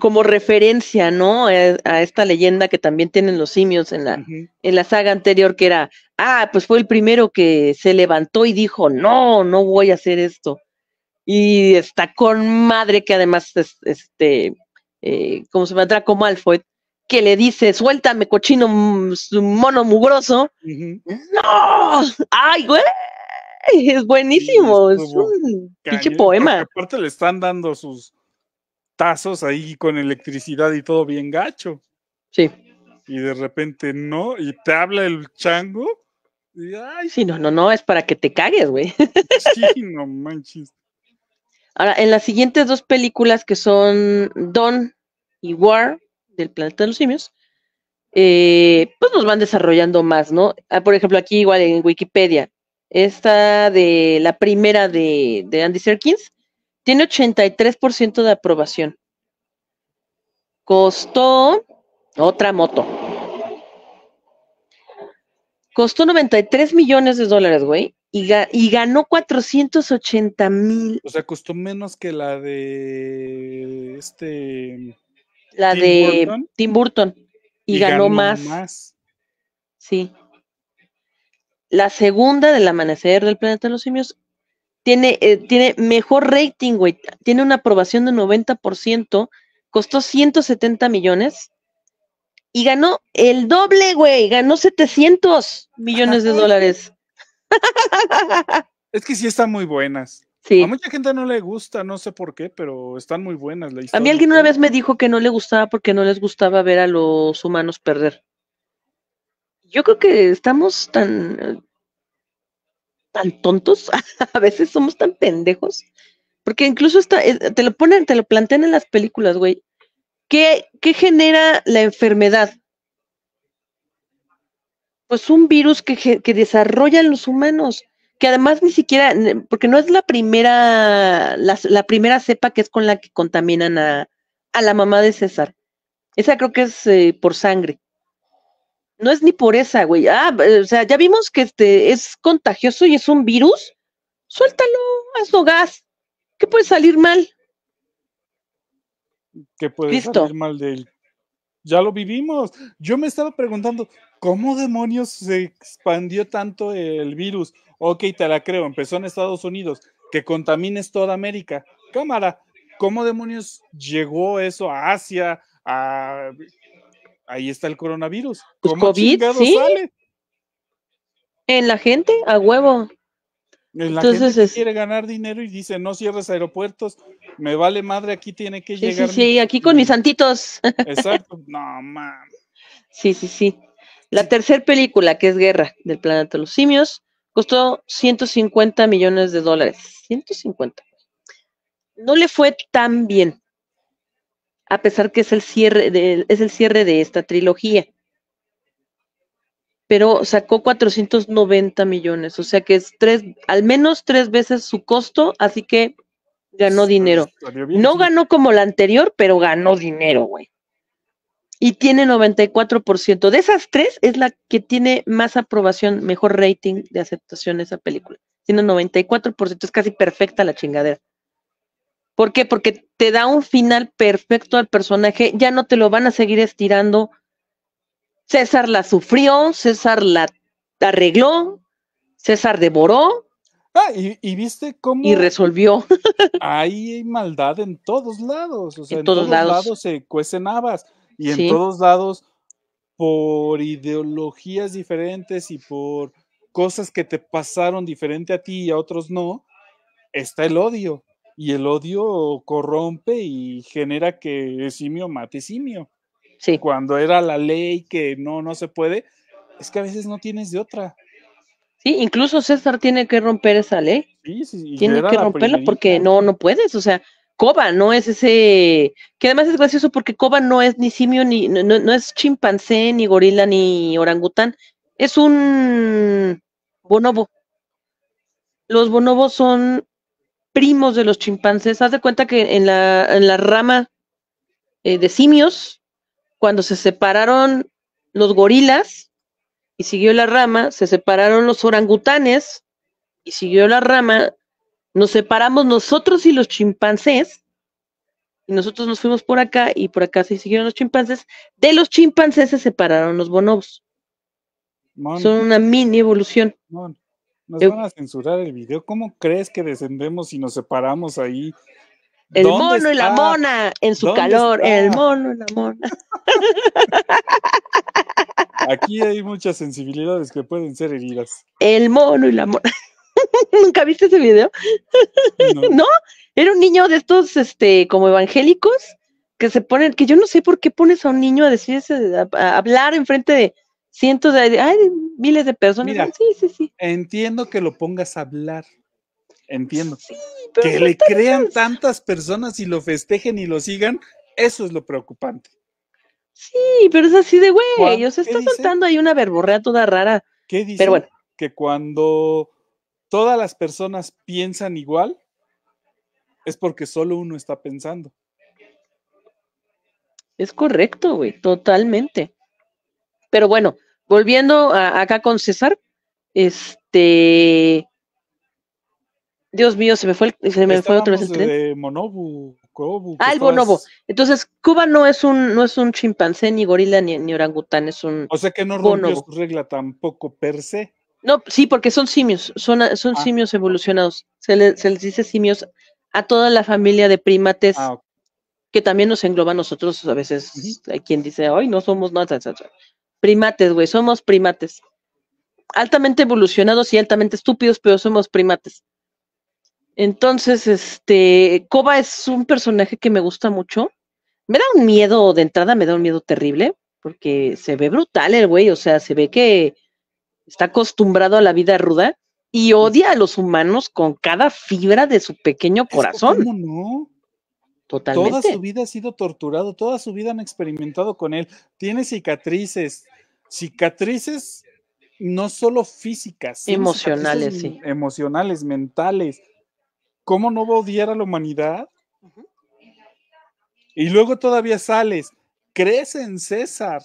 como referencia, ¿no? Eh, a, esta leyenda que también tienen los simios en la, en la saga anterior, que era, ah, pues fue el primero que se levantó y dijo, no, no voy a hacer esto. Y está con madre que además, este, eh, como se llama? como Malfoy, que le dice, suéltame cochino mm, mono mugroso. No, ay, güey, es buenísimo, es un pinche poema. Aparte le están dando sus tazos ahí con electricidad y todo bien gacho. Sí. Y de repente no, y te habla el chango. Y, ay, sí, no, no, no, es para que te cagues, güey. Sí, no manches. Ahora, en las siguientes dos películas que son Don y War del planeta de los simios, eh, pues nos van desarrollando más, ¿no? Ah, por ejemplo, aquí igual en Wikipedia, esta de la primera de, Andy Serkins, tiene 83% de aprobación. Costó otra moto. Costó 93 millones de dólares, güey, y, ganó 480 mil. O sea, costó menos que la de este. La de Tim Burton. Y, ganó, más. Sí. La segunda del amanecer del planeta de los simios tiene, eh, tiene mejor rating, güey. Tiene una aprobación de 90%, costó 170 millones y ganó el doble, güey. Ganó 700 millones de dólares. Es que sí están muy buenas. A mucha gente no le gusta, no sé por qué, pero están muy buenas. A mí alguien una vez me dijo que no le gustaba porque no les gustaba ver a los humanos perder yo creo que estamos tan, tan tontos, a veces somos tan pendejos, porque incluso eh, te lo ponen, te lo plantean en las películas, güey. ¿Qué, genera la enfermedad? Pues un virus que, que desarrollan los humanos que además ni siquiera, porque no es la primera, la, primera cepa que es con la que contaminan a, la mamá de César. Esa creo que es eh, por sangre. No es ni por esa, güey. Ah, o sea, ya vimos que este es contagioso y es un virus. Suéltalo, hazlo gas. ¿Qué puede salir mal? ¿Qué puede salir mal de él? Ya lo vivimos. Yo me estaba preguntando, ¿cómo demonios se expandió tanto el virus? Ok, te la creo, empezó en Estados Unidos, que contamines toda América. Cámara, ¿cómo demonios llegó eso a Asia, a ahí está el coronavirus. Pues ¿Cómo COVID, ¿sí? En la gente, a huevo. Entonces, es... quiere ganar dinero y dice, no cierres aeropuertos, me vale madre, aquí tiene que llegar. Sí, sí, aquí con mis santitos. Exacto, no man. Sí, sí, sí. La tercera película, que es Guerra del Planeta de los Simios, costó 150 millones de dólares. 150. No le fue tan bien, a pesar que es el cierre de, es el cierre de esta trilogía. Pero sacó 490 millones, o sea que es tres, al menos tres veces su costo, así que ganó dinero. Pues, no ganó como la anterior, pero ganó dinero, güey. Y tiene 94%. De esas tres es la que tiene más aprobación, mejor rating de aceptación esa película. Tiene 94%, es casi perfecta la chingadera. ¿Por qué? Porque te da un final perfecto al personaje, ya no te lo van a seguir estirando. César la sufrió, César la arregló, César devoró. Ah, y, viste cómo. Y resolvió. hay maldad en todos lados. O sea, en, todos, lados. se cuecen habas. Y en todos lados, por ideologías diferentes y por cosas que te pasaron diferente a ti y a otros no, está el odio y el odio corrompe y genera que simio mate simio. Sí. Cuando era la ley que no, no se puede, es que a veces no tienes de otra. Sí, incluso César tiene que romper esa ley. Sí, sí, tiene que romperla porque no, no puedes, o sea, Coba no es ese, que además es gracioso porque Coba no es ni simio, ni, no es chimpancé, ni gorila, ni orangután, es un bonobo. Los bonobos son primos de los chimpancés. Haz de cuenta que en la, rama eh, de simios, cuando se separaron los gorilas y siguió la rama, se separaron los orangutanes y siguió la rama, nos separamos nosotros y los chimpancés, y nosotros nos fuimos por acá y por acá se siguieron los chimpancés, de los chimpancés se separaron los bonobos. Son una mini evolución. Nos van a censurar el video. ¿Cómo crees que descendemos y nos separamos ahí? El mono y la mona en su calor. El mono y la mona. Aquí hay muchas sensibilidades que pueden ser heridas. El mono y la mona. ¿Nunca viste ese video? No. Era un niño de estos, este, como evangélicos, que se ponen, que yo no sé por qué pones a un niño a decirse, a hablar enfrente de cientos de, ay, miles de personas. sí, sí, sí. Entiendo que lo pongas a hablar. Entiendo. que le crean tantas personas y lo festejen y lo sigan, eso es lo preocupante. Sí, pero es así de güey. se está soltando ahí una verborrea toda rara. ¿Qué dice? Que cuando todas las personas piensan igual, es porque solo uno está pensando. Es correcto, güey, totalmente. Pero bueno, volviendo acá con César, este. Dios mío, se me fue, se me fue otra vez el tren. De eh, Monobu, ah, el bonobo. Entonces, Cuba no es un, no es un chimpancé, ni gorila, ni, orangután, es un. O sea que no rompió regla tampoco per se. No, sí, porque son simios, son, son ah. simios evolucionados. Se, les dice simios a toda la familia de primates ah, que también nos engloba a nosotros a veces. Hay quien dice, ay, no somos nada. etc primates, güey, somos primates. Altamente evolucionados y altamente estúpidos, pero somos primates. Entonces, este, Koba es un personaje que me gusta mucho. Me da un miedo, de entrada me da un miedo terrible, porque se ve brutal el güey, o sea, se ve que está acostumbrado a la vida ruda y odia a los humanos con cada fibra de su pequeño corazón. ¿Cómo no? Totalmente. Toda su vida ha sido torturado, toda su vida han experimentado con él. Tiene cicatrices, cicatrices no solo físicas, emocionales, sí. Emocionales, mentales. ¿Cómo no va a odiar a la humanidad? Y luego todavía sales, crees en César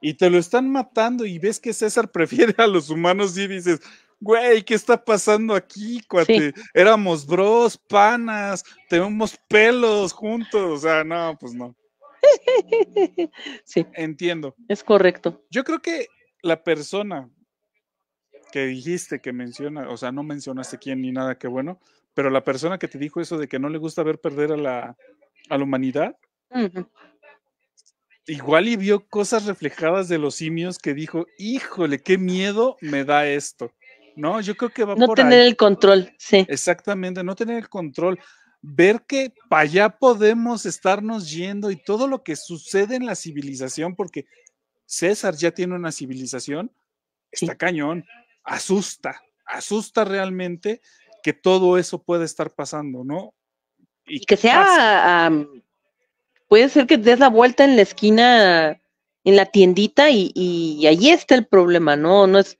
y te lo están matando y ves que César prefiere a los humanos y dices, güey, ¿qué está pasando aquí, cuate? Éramos bros, panas, tenemos pelos juntos, o sea, no, pues no. sí. Entiendo. Es correcto. Yo creo que la persona que dijiste que menciona, o sea, no mencionaste quién ni nada, qué bueno, pero la persona que te dijo eso de que no le gusta ver perder a la, humanidad, igual y vio cosas reflejadas de los simios que dijo, híjole, qué miedo me da esto. No, yo creo que va no tener el control, sí. Exactamente, no tener el control ver que para allá podemos estarnos yendo y todo lo que sucede en la civilización, porque César ya tiene una civilización, está cañón, asusta, asusta realmente que todo eso pueda estar pasando, ¿no? Y, que sea, puede ser que des la vuelta en la esquina, en la tiendita y, y ahí está el problema, ¿no? No es,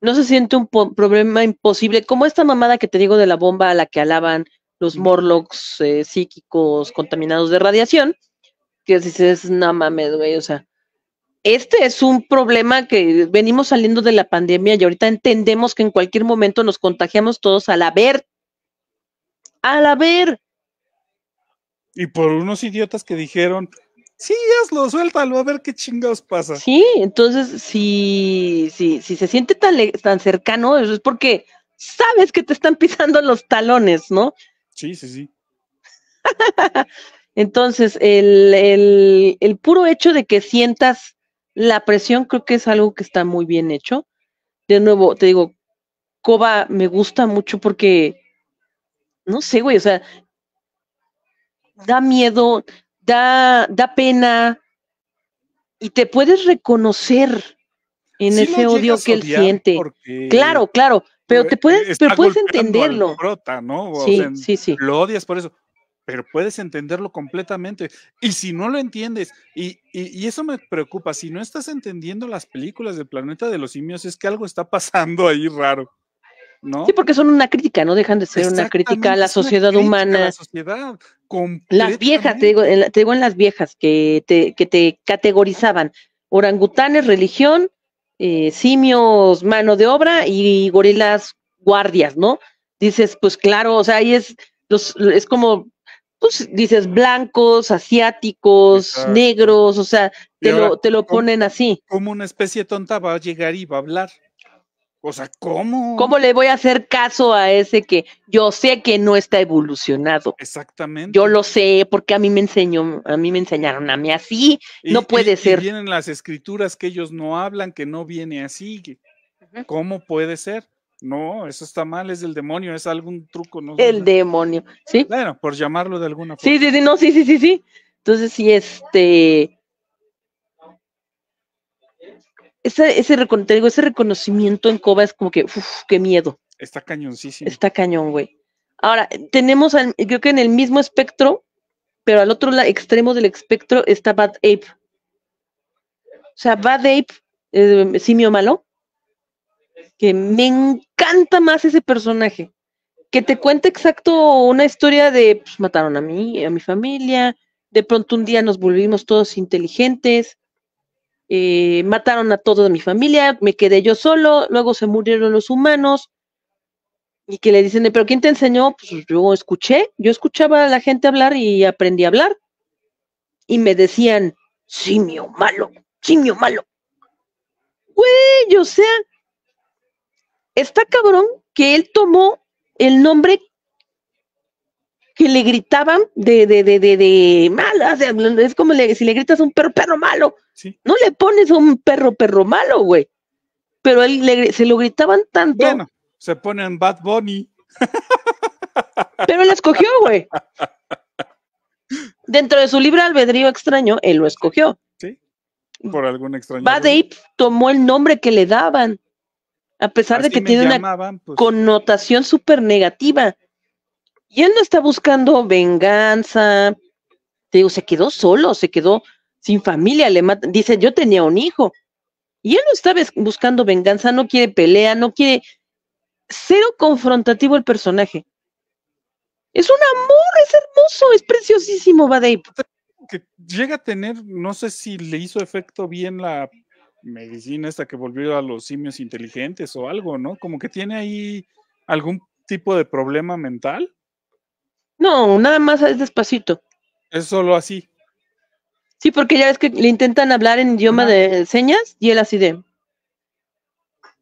no se siente un problema imposible, como esta mamada que te digo de la bomba a la que alaban, los Morlocks eh, psíquicos contaminados de radiación, que dices, no mames, güey, o sea, este es un problema que venimos saliendo de la pandemia y ahorita entendemos que en cualquier momento nos contagiamos todos al haber, al haber. Y por unos idiotas que dijeron, sí, hazlo, suéltalo, a ver qué chingados pasa. Sí, entonces, si, si, se siente tan, tan cercano, es porque sabes que te están pisando los talones, ¿no? Sí, sí, sí. Entonces, el, puro hecho de que sientas la presión creo que es algo que está muy bien hecho. De nuevo, te digo, Coba me gusta mucho porque, no sé, güey, o sea, da miedo, da, da pena y te puedes reconocer en ese odio que él siente. Claro, claro, pero te puedes, pero puedes entenderlo. sí, sí, sí. Lo odias por eso, pero puedes entenderlo completamente. Y si no lo entiendes, y, y, eso me preocupa, si no estás entendiendo las películas del planeta de los simios, es que algo está pasando ahí raro. ¿No? Sí, porque son una crítica, no dejan de ser una crítica a la sociedad humana. la sociedad, las viejas, te digo, en, te digo en las viejas que te, que te categorizaban orangutanes, religión, eh, simios mano de obra y gorilas guardias, ¿no? Dices, pues claro, o sea, ahí es, los, es como, pues dices, blancos, asiáticos, negros, o sea, te, lo, te lo ponen así. Como una especie tonta va a llegar y va a hablar. O sea, ¿cómo? ¿Cómo le voy a hacer caso a ese que yo sé que no está evolucionado? Exactamente. Yo lo sé porque a mí me enseñó, a mí me enseñaron a mí así, no puede ser. Y vienen las escrituras que ellos no hablan, que no viene así. ¿Cómo puede ser? No, eso está mal, es el demonio, es algún truco. No el demonio, ¿sí? Bueno, por llamarlo de alguna forma. Sí, sí, no, sí, sí, sí, sí. Entonces, sí, este, ese, ese, ese reconocimiento en Coba es como que, uff, qué miedo. Está cañoncísimo. Está cañón, güey. Ahora, tenemos, al, creo que en el mismo espectro, pero al otro extremo del espectro está Bad Ape. O sea, Bad Ape, eh, simio malo, que me encanta más ese personaje. Que te cuenta exacto una historia de, pues mataron a mí, a mi familia, de pronto un día nos volvimos todos inteligentes, eh, mataron a toda mi familia, me quedé yo solo, luego se murieron los humanos. Y que le dicen, ¿pero quién te enseñó? Pues yo escuché, yo escuchaba a la gente hablar y aprendí a hablar. Y me decían, simio malo, simio malo. Güey, o sea, está cabrón que él tomó el nombre le gritaban de, de, de, es como si le gritas un perro, perro malo, no le pones un perro, perro malo, güey. Pero él se lo gritaban tanto. se ponen Bad Bunny. Pero él escogió, güey. Dentro de su libre albedrío extraño, él lo escogió. Sí. Por algún extraño. Bad Ape tomó el nombre que le daban, a pesar de que tiene una pues. connotación súper negativa y él no está buscando venganza. Te digo, se quedó solo, se quedó sin familia. Le Dice, yo tenía un hijo. Y él no está buscando venganza, no quiere pelea, no quiere. Cero confrontativo el personaje. Es un amor, es hermoso, es preciosísimo, Badei. Pues, que llega a tener, no sé si le hizo efecto bien la medicina esta que volvió a los simios inteligentes o algo, ¿no? Como que tiene ahí algún tipo de problema mental. No, nada más es despacito. Es solo así. Sí, porque ya ves que le intentan hablar en idioma de señas y él así de.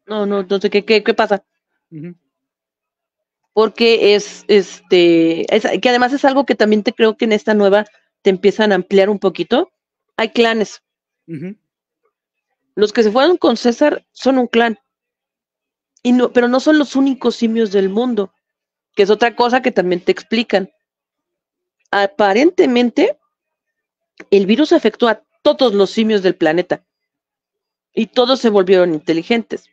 No, no, entonces qué, pasa. Porque es este. que además es algo que también te creo que en esta nueva te empiezan a ampliar un poquito. Hay clanes. Los que se fueron con César son un clan. Y no, pero no son los únicos simios del mundo que es otra cosa que también te explican. Aparentemente, el virus afectó a todos los simios del planeta y todos se volvieron inteligentes.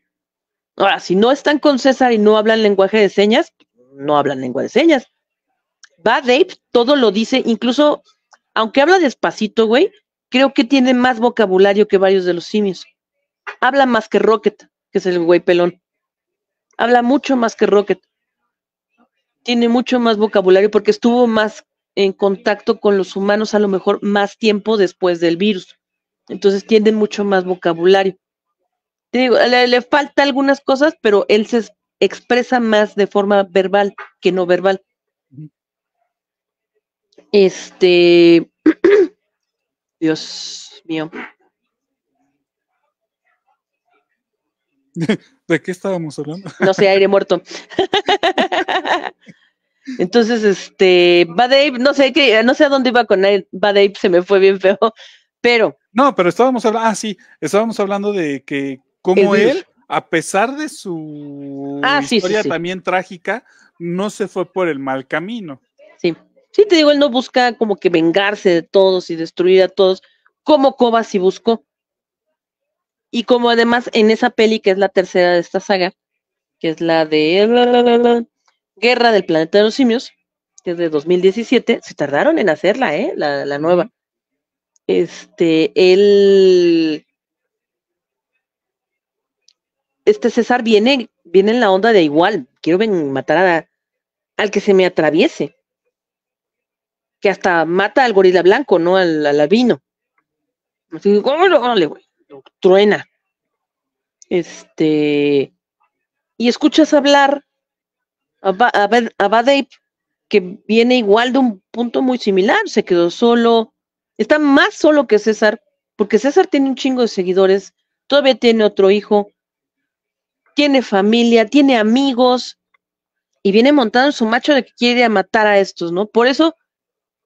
Ahora, si no están con César y no hablan lenguaje de señas, no hablan lengua de señas. Bad Dave todo lo dice, incluso, aunque habla despacito, güey, creo que tiene más vocabulario que varios de los simios. Habla más que Rocket, que es el güey pelón. Habla mucho más que Rocket tiene mucho más vocabulario porque estuvo más en contacto con los humanos a lo mejor más tiempo después del virus. Entonces tiene mucho más vocabulario. le, le, falta algunas cosas, pero él se expresa más de forma verbal que no verbal. Este, Dios mío, ¿De qué estábamos hablando? No sé, aire muerto. Entonces, este, Bad Ape, no sé qué, no sé a dónde iba con él, Bad Ape se me fue bien feo, pero. No, pero estábamos hablando, ah, sí, estábamos hablando de que como él, a pesar de su ah, historia también trágica, no se fue por el mal camino. Sí, sí, te digo, él no busca como que vengarse de todos y destruir a todos, como Cobas sí buscó. Y como además en esa peli, que es la tercera de esta saga, que es la de la, Guerra del Planeta de los Simios, que es de 2017, se tardaron en hacerla, ¿eh? La, nueva. Este, el... Este César viene, viene en la onda de igual, quiero ven, matar a, al que se me atraviese. Que hasta mata al gorila blanco, ¿no? Al, albino. Así, güey truena. Este, y escuchas hablar a, a, que viene igual de un punto muy similar, se quedó solo, está más solo que César, porque César tiene un chingo de seguidores, todavía tiene otro hijo, tiene familia, tiene amigos, y viene montado en su macho de que quiere matar a estos, ¿no? Por eso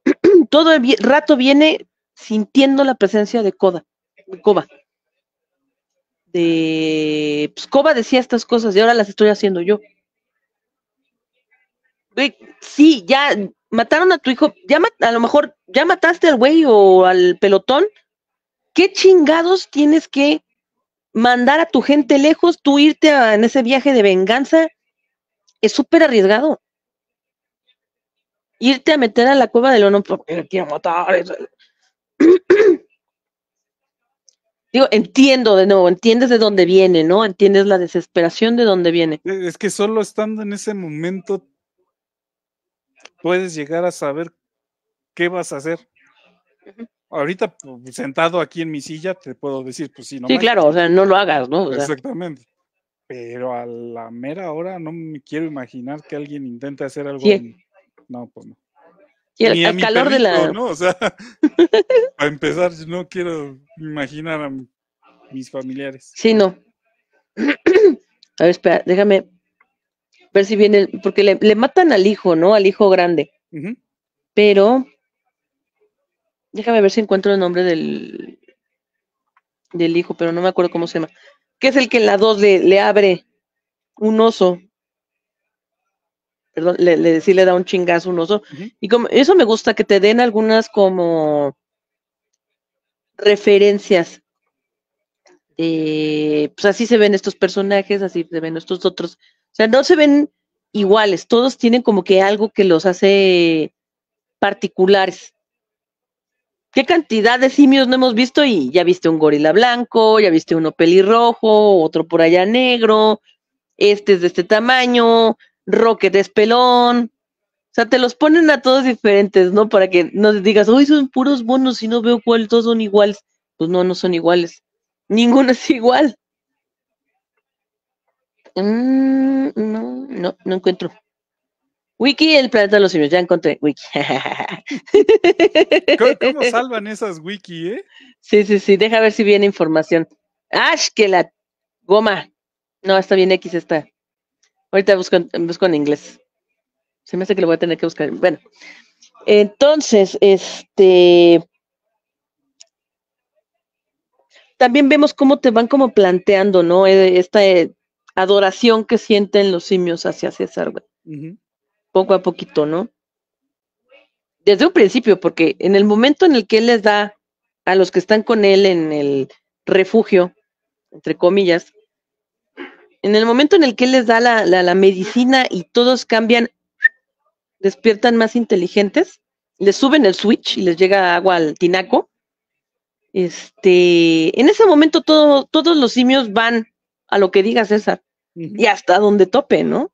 todo el rato viene sintiendo la presencia de Koda, de este, escoba pues, decía estas cosas y ahora las estoy haciendo yo. Güey, sí, ya mataron a tu hijo, ya a lo mejor ya mataste al güey o al pelotón. ¿Qué chingados tienes que mandar a tu gente lejos, tú irte en ese viaje de venganza? Es súper arriesgado. Irte a meter a la cueva del honor porque quiero matar. digo, entiendo de nuevo, entiendes de dónde viene, ¿no? Entiendes la desesperación de dónde viene. E, es que solo estando en ese momento puedes llegar a saber qué vas a hacer. Ahorita pues, sentado aquí en mi silla te puedo decir, pues sí, no. Sí, claro, o sea, no lo hagas, ¿no? Exactamente. Pero a la mera hora no me quiero imaginar que alguien intente hacer algo. No, pues no. Y el, calor de la. ¿no? O sea... empezar, empezar, no quiero imaginar a mis familiares. Sí, no. A ver, espera, déjame ver si viene, porque le, matan al hijo, ¿no? Al hijo grande. Pero, déjame ver si encuentro el nombre del, del hijo, pero no me acuerdo cómo se llama. Que es el que en la 2 le, abre un oso. Perdón, le, le, le da un chingazo un oso. Y como, eso me gusta, que te den algunas como referencias pues así se ven estos personajes, así se ven estos otros. O sea, no se ven iguales, todos tienen como que algo que los hace particulares. ¿Qué cantidad de simios no hemos visto? Y ya viste un gorila blanco, ya viste uno pelirrojo, otro por allá negro, este es de este tamaño, Rocket es pelón, o sea, te los ponen a todos diferentes, ¿no? Para que no digas, uy, son puros bonos y no veo cuál, todos son iguales. Pues no, no son iguales. Ninguno es igual. Mm, no, no, no encuentro. Wiki, el planeta de los simios, ya encontré Wiki. ¿Cómo, salvan esas Wiki, eh? Sí, sí, sí, deja ver si viene información. ¡Ash, que la goma! No, está bien X, está. Ahorita busco en inglés. Se me hace que lo voy a tener que buscar. Bueno, entonces, este. También vemos cómo te van como planteando, ¿no? Eh, esta eh, adoración que sienten los simios hacia César, güey. Poco a poquito, ¿no? Desde un principio, porque en el momento en el que él les da a los que están con él en el refugio, entre comillas, en el momento en el que él les da la medicina y todos cambian despiertan más inteligentes, les suben el switch y les llega agua al tinaco. Este, en ese momento todos los simios van a lo que diga César y hasta donde tope, ¿no?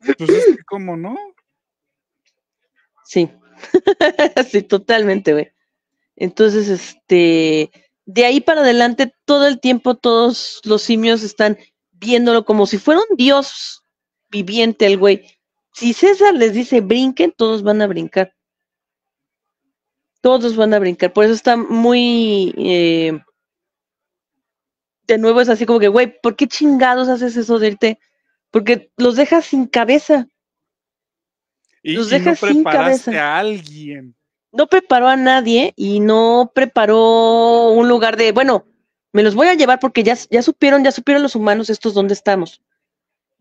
Pues es que, ¿cómo no? Sí, sí, totalmente, güey. Entonces, este, de ahí para adelante, todo el tiempo todos los simios están viéndolo como si fuera un dios viviente el güey. Si César les dice brinquen, todos van a brincar. Todos van a brincar. Por eso está muy... Eh, de nuevo es así como que, güey, ¿por qué chingados haces eso de irte? Porque los dejas sin cabeza. Y, los dejas sin cabeza. a alguien. No preparó a nadie y no preparó un lugar de, bueno, me los voy a llevar porque ya, ya supieron, ya supieron los humanos estos dónde estamos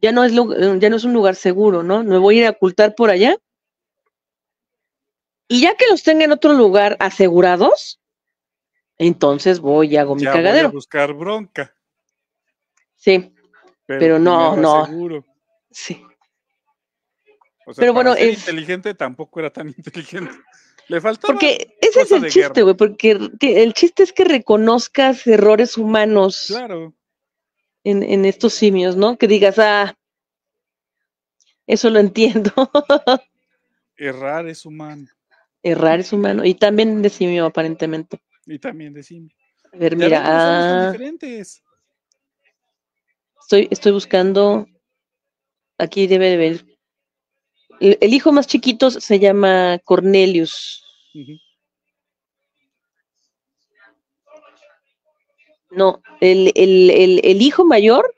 ya no es, eh, ya no es un lugar seguro, ¿no? Me voy a ir a ocultar por allá. Y ya que los tenga en otro lugar asegurados, entonces voy y hago mi cagadero. a buscar bronca. Sí, pero, pues no, no. Sí. pero bueno, inteligente tampoco era tan inteligente. Le faltó Porque ese es el chiste, güey, porque el chiste es que reconozcas errores humanos. Claro en, estos simios, ¿no? Que digas, ah, eso lo entiendo. Errar es humano. Errar es humano. Y también de simio, aparentemente. Y también de simio. A ver, mira. Ah. Estoy, estoy buscando. Aquí debe de ver. El, hijo más chiquito se llama Cornelius. No, el, el, el, hijo mayor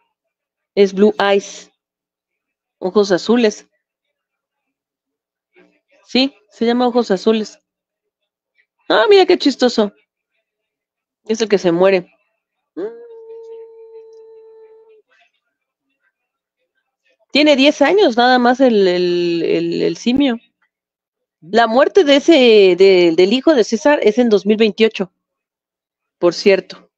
es Blue Eyes, ojos azules. Sí, se llama ojos azules. Ah, mira qué chistoso. Es el que se muere. Tiene 10 años nada más el, el, el, simio. La muerte de ese, del hijo de César es en 2028, por cierto.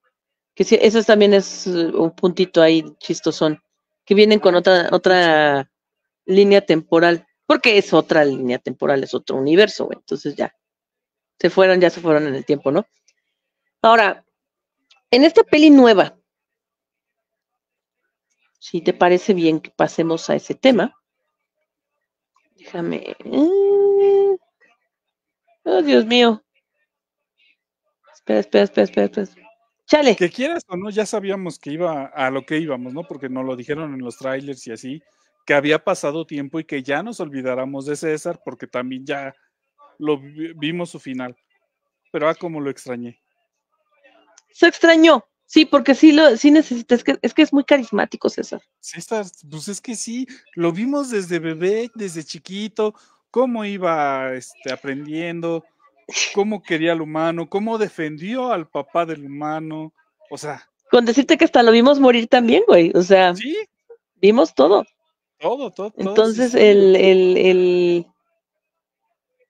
Que eso también es eh, un puntito ahí chistosón. Que vienen con otra, otra línea temporal. Porque es otra línea temporal, es otro universo, Entonces ya. Se fueron, ya se fueron en el tiempo, ¿no? Ahora, en esta peli nueva, si te parece bien que pasemos a ese tema. Déjame. Eh, oh, Dios mío. Espera, espera, espera, espera, espera. Que quieras o no, ya sabíamos que iba a lo que íbamos, ¿no? Porque nos lo dijeron en los trailers y así, que había pasado tiempo y que ya nos olvidáramos de César porque también ya lo vimos su final. Pero ah, como lo extrañé. Se extrañó, sí, porque sí lo, sí necesitas, es que, es que es muy carismático César. César, pues es que sí, lo vimos desde bebé, desde chiquito, cómo iba este, aprendiendo, cómo quería al humano, cómo defendió al papá del humano, o sea. Con decirte que hasta lo vimos morir también, güey, o sea. Sí. Vimos todo. Todo, todo. Entonces El,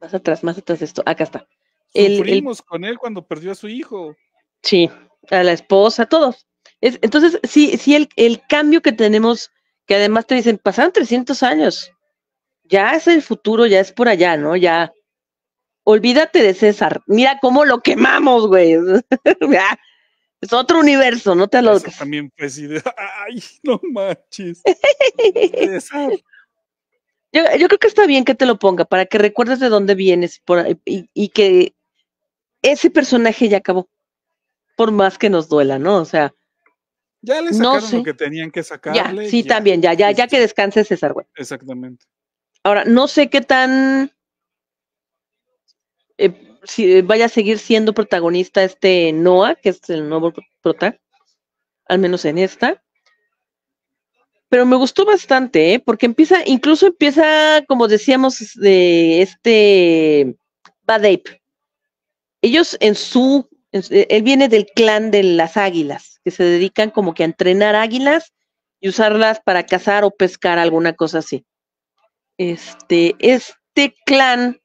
Más atrás, más atrás de esto, acá está. Sufrimos el, con él cuando perdió a su hijo. Sí, a la esposa, a todos. entonces, sí, sí, el, el cambio que tenemos, que además te dicen, pasaron 300 años, ya es el futuro, ya es por allá, ¿no? Ya, olvídate de César. Mira cómo lo quemamos, güey. es otro universo, no te lo. también pues, y ay, no manches. César. Yo, creo que está bien que te lo ponga para que recuerdes de dónde vienes y, que ese personaje ya acabó, por más que nos duela, ¿no? O sea. Ya le sacaron lo que tenían que sacarle. Ya, sí, también, ya, ya, ya este que descanse César, güey. Exactamente. Ahora, no sé qué tan eh, eh, vaya a seguir siendo protagonista este Noah, que es el nuevo prota, al menos en esta. Pero me gustó bastante, ¿eh? porque empieza, incluso empieza, como decíamos, de este Bad Ellos en su, él viene del clan de las águilas, que se dedican como que a entrenar águilas y usarlas para cazar o pescar, alguna cosa así. Este, este clan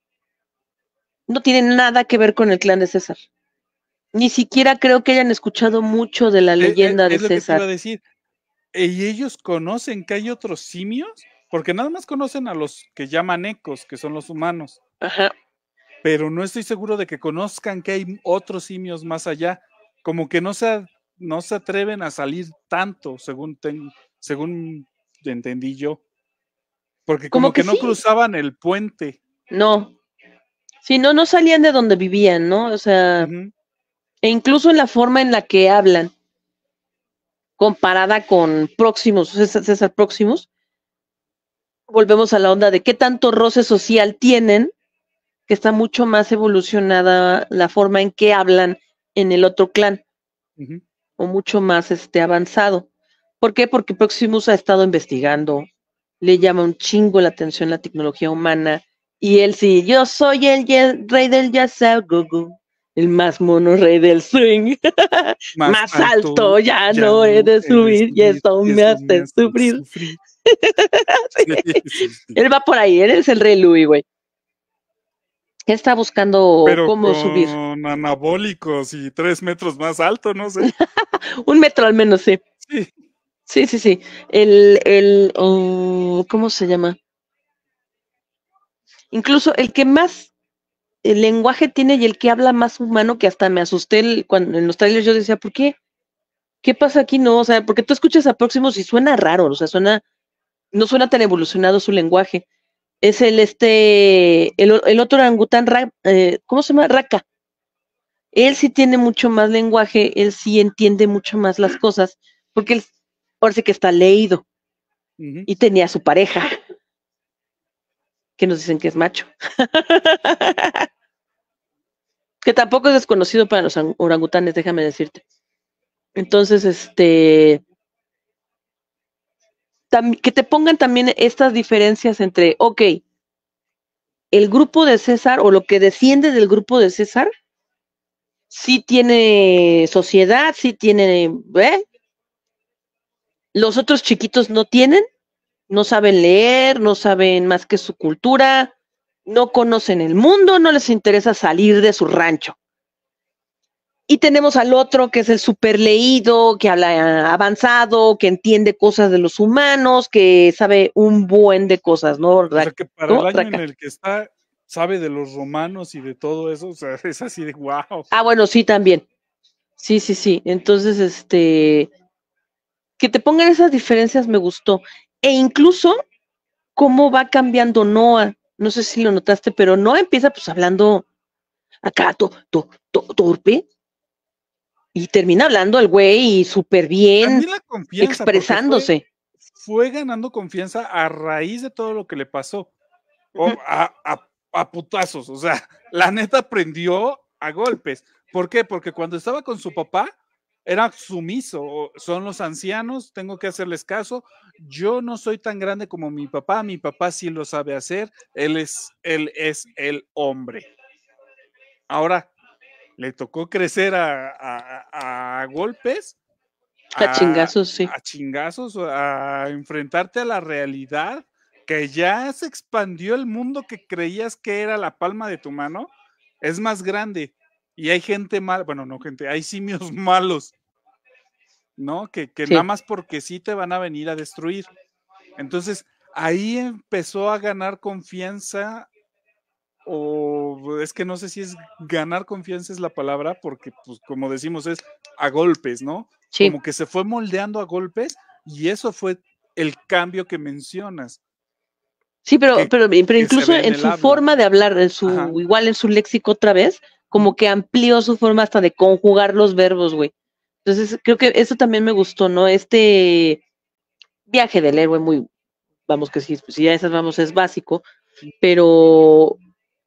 no tiene nada que ver con el clan de César. Ni siquiera creo que hayan escuchado mucho de la eh, eh, leyenda es de César. Lo que a decir. E, ¿Y ellos conocen que hay otros simios? Porque nada más conocen a los que llaman ecos, que son los humanos. Ajá. Pero no estoy seguro de que conozcan que hay otros simios más allá. Como que no se, no se atreven a salir tanto, según, según entendí yo. Porque como que, no cruzaban el puente. No, si no, no salían de donde vivían, ¿no? O sea, e incluso en la forma en la que hablan, comparada con próximos, César, próximos, volvemos a la onda de qué tanto roce social tienen, que está mucho más evolucionada la forma en que hablan en el otro clan, o mucho más este, avanzado. ¿Por qué? Porque Próximos ha estado investigando, le llama un chingo la atención la tecnología humana, y él sí, yo soy el rey del jazz, gugu, el más mono rey del swing. Más, alto, ya, no he de subir y eso me hace sufrir. Él va por ahí, él es el rey Louis, güey. Está buscando Pero cómo subir. subir. Anabólicos y tres metros más alto, no sé. Un metro al menos, sí. Sí, sí, sí. El, el oh, ¿cómo se llama? incluso el que más el lenguaje tiene y el que habla más humano, que hasta me asusté cuando en los trailers yo decía, ¿por qué? ¿Qué pasa aquí? No, o sea, porque tú escuchas a Próximos y suena raro, o sea, suena, no suena tan evolucionado su lenguaje. Es el este, el, otro orangután, eh, ¿cómo se llama? Raka. Él sí tiene mucho más lenguaje, él sí entiende mucho más las cosas, porque él parece que está leído y tenía su pareja que nos dicen que es macho. que tampoco es desconocido para los orangutanes, déjame decirte. Entonces, este, que te pongan también estas diferencias entre, ok, el grupo de César o lo que desciende del grupo de César, sí tiene sociedad, sí tiene, ¿eh? Los otros chiquitos no tienen, no saben leer, no saben más que su cultura, no conocen el mundo, no les interesa salir de su rancho. Y tenemos al otro que es el super leído, que habla avanzado, que entiende cosas de los humanos, que sabe un buen de cosas, ¿no? que para el año en el que está, sabe de los romanos y de todo eso, o sea, es así de wow. Ah, bueno, sí, también. Sí, sí, sí. Entonces, este, que te pongan esas diferencias me gustó e incluso cómo va cambiando Noah. No sé si lo notaste, pero Noah empieza pues hablando acá torpe y termina hablando al güey y súper bien expresándose. Fue, ganando confianza a raíz de todo lo que le pasó. a, a, a putazos, o sea, la neta aprendió a golpes. ¿Por qué? Porque cuando estaba con su papá, era sumiso, son los ancianos, tengo que hacerles caso. Yo no soy tan grande como mi papá, mi papá sí lo sabe hacer, él es, él es el hombre. Ahora, le tocó crecer a, golpes. A, chingazos, sí. A chingazos, a enfrentarte a la realidad, que ya se expandió el mundo que creías que era la palma de tu mano, es más grande. Y hay gente mal, bueno, no gente, hay simios malos ¿no? Que, que nada más porque sí te van a venir a destruir. Entonces, ahí empezó a ganar confianza, o es que no sé si es ganar confianza es la palabra, porque pues como decimos es a golpes, ¿no? Como que se fue moldeando a golpes y eso fue el cambio que mencionas. Sí, pero, pero, incluso en, su forma de hablar, en su, igual en su léxico otra vez, como que amplió su forma hasta de conjugar los verbos, güey. Entonces, creo que eso también me gustó, ¿no? Este viaje del héroe muy, vamos que sí, pues, si ya esas vamos es básico, pero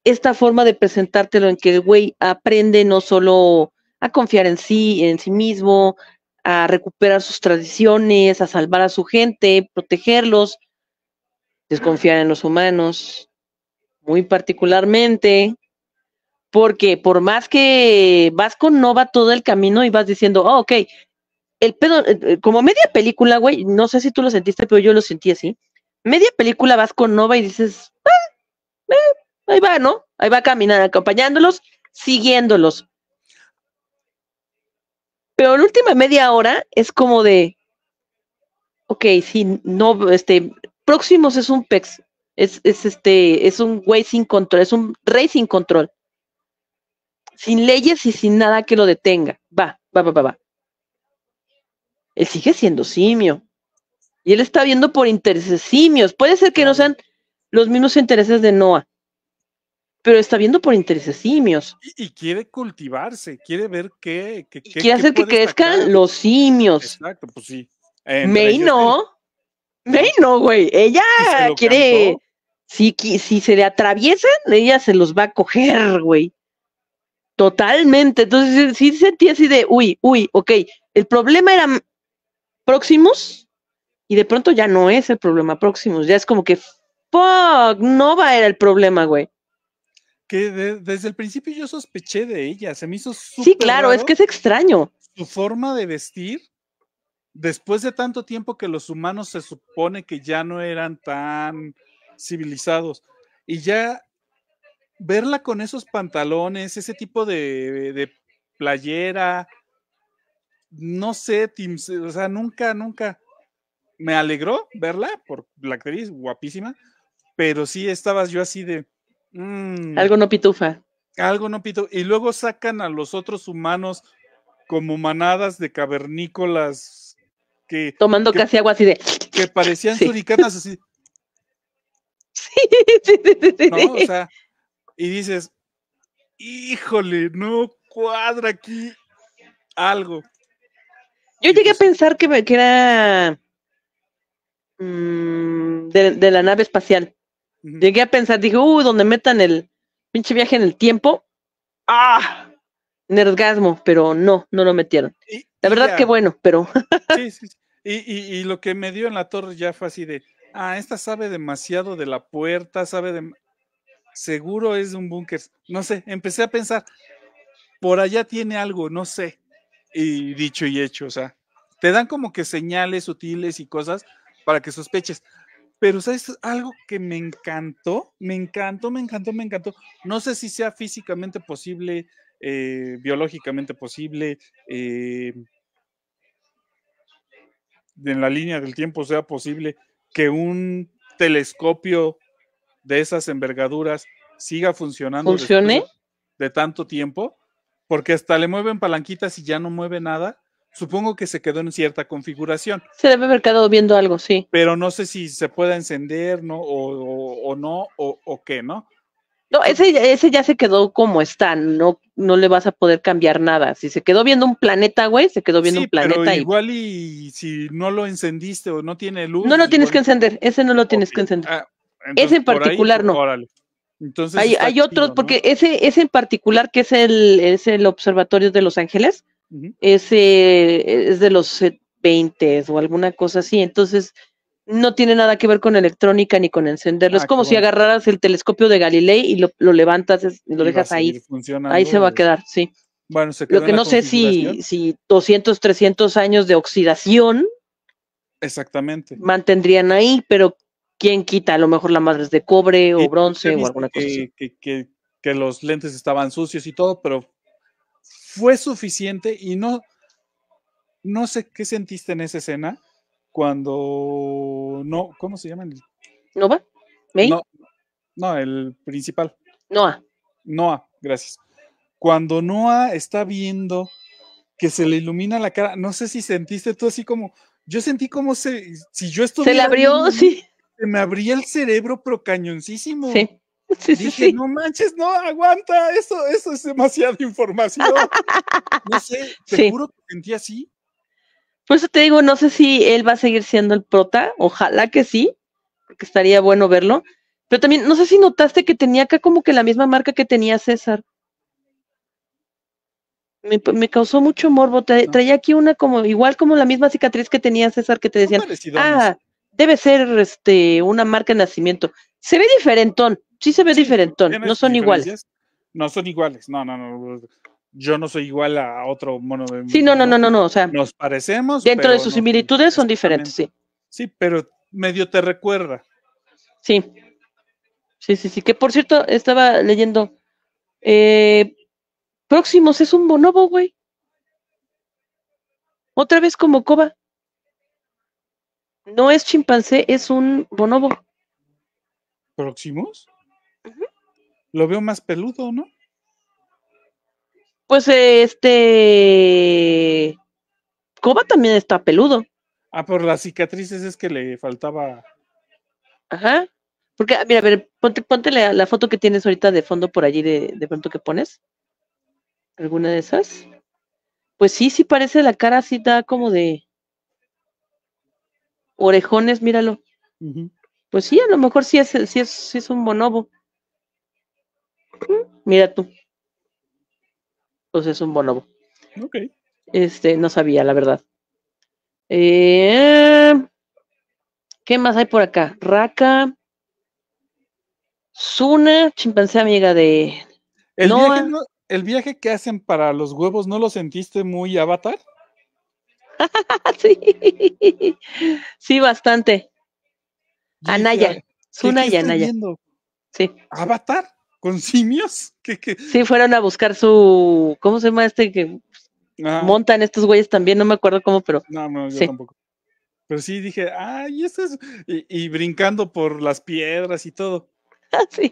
esta forma de presentártelo en que el güey aprende no solo a confiar en sí, en sí mismo, a recuperar sus tradiciones, a salvar a su gente, protegerlos, desconfiar en los humanos, muy particularmente porque por más que vas con Nova todo el camino y vas diciendo, oh, ok, el pedo, eh, eh, como media película, güey, no sé si tú lo sentiste, pero yo lo sentí así. Media película vas con Nova y dices, ah, eh, ahí va, ¿no? Ahí va caminando, acompañándolos, siguiéndolos. Pero la última media hora es como de, ok, sí, no, este, Próximos es un pex, es, es este, es un güey sin control, es un rey sin control sin leyes y sin nada que lo detenga. Va, va, va, va, va. Él sigue siendo simio. Y él está viendo por intereses simios. Puede ser que no sean los mismos intereses de Noah, pero está viendo por intereses simios. Y, quiere cultivarse, quiere ver qué. quiere hacer que crezcan los simios. Exacto, pues sí. May no. May no, güey. Ella quiere. Si, si se le atraviesan, ella se los va a coger, güey. Totalmente. Entonces sí sentí así de, uy, uy, ok. El problema era próximos y de pronto ya no es el problema próximos, Ya es como que, fuck, a era el problema, güey. Que desde el principio yo sospeché de ella. Se me hizo súper. Sí, claro, es que es extraño. Su forma de vestir, después de tanto tiempo que los humanos se supone que ya no eran tan civilizados. Y ya verla con esos pantalones, ese tipo de, playera, no sé, Tim, o sea, nunca, nunca me alegró verla por la actriz, guapísima, pero sí estabas yo así de... Mm". algo no pitufa. Algo no pitufa. Y luego sacan a los otros humanos como manadas de cavernícolas que... Tomando casi agua así de... Que parecían sí. así. Sí, sí, sí, sí, sí y dices, híjole, no cuadra aquí algo. Yo llegué a pues pensar que, me, era mm, de, la nave espacial. Llegué a pensar, dije, uh, donde metan el pinche viaje en el tiempo. ¡Ah! Nergasmo, pero no, no lo metieron. la verdad que bueno, pero. sí, sí. sí. Y, y, lo que me dio en la torre ya fue así de, ah, esta sabe demasiado de la puerta, sabe de seguro es un búnker. No sé, empecé a pensar, por allá tiene algo, no sé. Y dicho y hecho, o sea, te dan como que señales sutiles y cosas para que sospeches. Pero, ¿sabes? Algo que me encantó, me encantó, me encantó, me encantó. No sé si sea físicamente posible, eh, biológicamente posible, eh, en la línea del tiempo sea posible que un telescopio de esas envergaduras siga funcionando de tanto tiempo, porque hasta le mueven palanquitas y ya no mueve nada. Supongo que se quedó en cierta configuración. Se debe haber quedado viendo algo, sí. Pero no sé si se pueda encender, O, no, o, qué, ¿no? No, ese, ese ya se quedó como está, no, no le vas a poder cambiar nada. Si se quedó viendo un planeta, güey, se quedó viendo un planeta. Pero igual y... si no lo encendiste o no tiene luz. No lo tienes que encender, ese no lo tienes que encender. Ah, ese en particular no. Entonces hay, hay otros, porque ese, en particular, que es el, es el Observatorio de Los Ángeles, ese es de los 20 o alguna cosa así. Entonces, no tiene nada que ver con electrónica ni con encenderlo. Ah, es como si agarraras el telescopio de Galilei y lo, levantas y lo dejas ahí. Ahí se va a quedar, sí. Bueno, lo que no sé si, si 200, 300 años de oxidación. Exactamente. Mantendrían ahí, pero quién quita, a lo mejor la madre es de cobre o bronce o alguna cosa. Que, Que, los lentes estaban sucios y todo, pero fue suficiente y no, no sé qué sentiste en esa escena cuando no, ¿cómo se llama? ¿Nova? No, no, el principal. Noah. Noah, gracias. Cuando Noah está viendo que se le ilumina la cara, no sé si sentiste tú así como, yo sentí como se, si yo estuviera. Se le abrió, sí me abría el cerebro procañoncísimo. Sí. Dije, no manches, no, aguanta, eso, eso es demasiada información. No sé, te que sentí así. Por eso te digo, no sé si él va a seguir siendo el prota, ojalá que sí, porque estaría bueno verlo. Pero también, no sé si notaste que tenía acá como que la misma marca que tenía César. Me, me, causó mucho morbo. Traía aquí una como, igual como la misma cicatriz que tenía César que te decían. Ah, debe ser este una marca de nacimiento. Se ve diferentón, sí se ve diferentón, no son iguales. No son iguales, no, no, no. Yo no soy igual a otro mono de Sí, no, no, no, no, o sea, nos parecemos. Dentro de sus similitudes son diferentes, sí. Sí, pero medio te recuerda. Sí. Sí, sí, sí, que por cierto, estaba leyendo eh, Próximos es un bonobo, güey. Otra vez como Coba. No es chimpancé, es un bonobo. ¿Próximos? Lo veo más peludo, ¿no? Pues este. Coba también está peludo. Ah, por las cicatrices es que le faltaba. Ajá. Porque, ah, mira, a ver, ponte, la, foto que tienes ahorita de fondo por allí, de, de pronto que pones. ¿Alguna de esas? Pues sí, sí parece la cara así, da como de orejones, míralo. Pues sí, a lo mejor sí es, es, un bonobo. Mira tú. Pues es un bonobo. Ok. Este, no sabía, la verdad. Eh, ¿Qué más hay por acá? Raka. Suna, chimpancé amiga de. El, Viaje, el viaje que hacen para los huevos, ¿no lo sentiste muy avatar? sí. sí, bastante. Anaya, Zuna Anaya. Sí. Avatar con simios. Sí, fueron a buscar su. ¿Cómo se llama este que ah. montan estos güeyes también? No me acuerdo cómo, pero. No, no, yo tampoco. Pero sí dije, ay, esto es. Y, brincando por las piedras y todo. Ah, sí.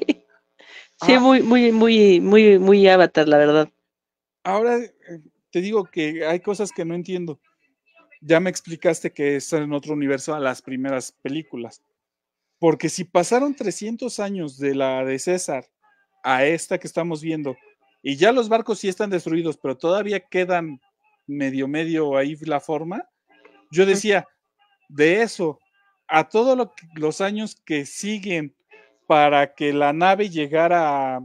Sí, ah. muy, muy, muy, muy, muy avatar, la verdad. Ahora eh, te digo que hay cosas que no entiendo ya me explicaste que es en otro universo a las primeras películas. Porque si pasaron 300 años de la de César a esta que estamos viendo, y ya los barcos sí están destruidos, pero todavía quedan medio medio ahí la forma, yo decía, de eso, a todos los años que siguen para que la nave llegara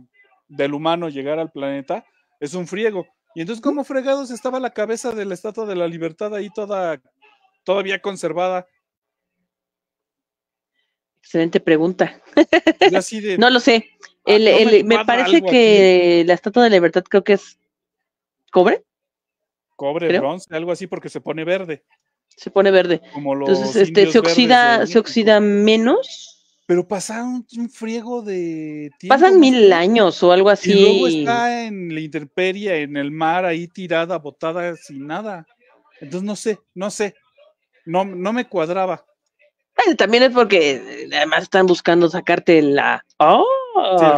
del humano, llegara al planeta, es un friego. Y entonces, ¿cómo fregados estaba la cabeza de la Estatua de la Libertad ahí toda, todavía conservada? Excelente pregunta. Pues no lo sé. me parece que la Estatua de la Libertad creo que es cobre. Cobre, bronce, algo así, porque se pone verde. Se pone verde. Entonces, este, se oxida, se oxida menos pero pasaron un friego de Pasan mil años o algo así. Y luego está en la intemperie, en el mar, ahí tirada, botada, sin nada. Entonces no sé, no sé. No, no me cuadraba. también es porque eh, además están buscando sacarte la. ¡Oh!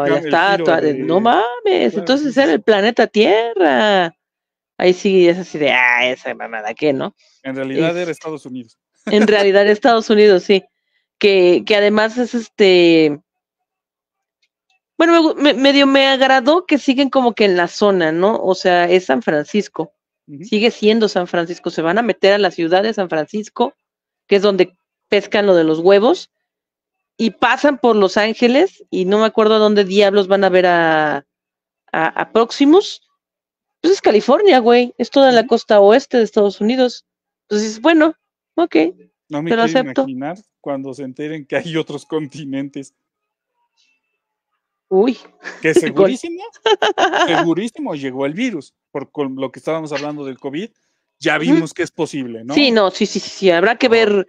la estatua. No mames. Entonces era el planeta Tierra. Ahí sí es así de. ¡Ah! Esa mamada, ¿qué no? En realidad era Estados Unidos. En realidad Estados Unidos, sí que, además es este, bueno, me, medio me agradó que siguen como que en la zona, ¿no? O sea, es San Francisco, sigue siendo San Francisco, se van a meter a la ciudad de San Francisco, que es donde pescan lo de los huevos, y pasan por Los Ángeles, y no me acuerdo a dónde diablos van a ver a, a, Pues es California, güey, es toda la costa oeste de Estados Unidos. Entonces, bueno, ok, no me Pero imaginar cuando se enteren que hay otros continentes. Uy. Que segurísimo, segurísimo llegó el virus, por con lo que estábamos hablando del COVID, ya vimos que es posible, ¿no? Sí, no, sí, sí, sí, habrá que ah. ver.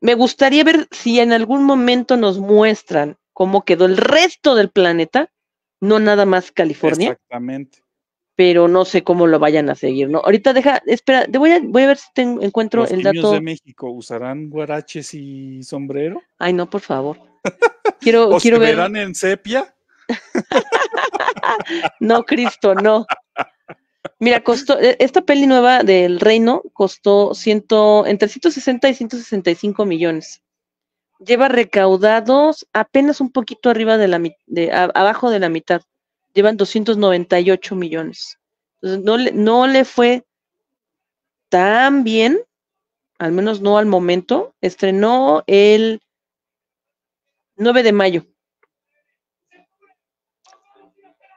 Me gustaría ver si en algún momento nos muestran cómo quedó el resto del planeta, no nada más California. Exactamente pero no sé cómo lo vayan a seguir, ¿no? Ahorita deja, espera, voy a, voy a ver si encuentro el dato. de México usarán guaraches y sombrero? Ay, no, por favor. Quiero, quiero ver. verán en sepia? no, Cristo, no. Mira, costó, e, esta peli nueva del Reino costó ciento, entre 160 y 165 millones. Lleva recaudados apenas un poquito arriba de la, abajo de la mitad llevan 298 millones. Entonces, no le, no le fue tan bien, al menos no al momento. Estrenó el 9 de mayo.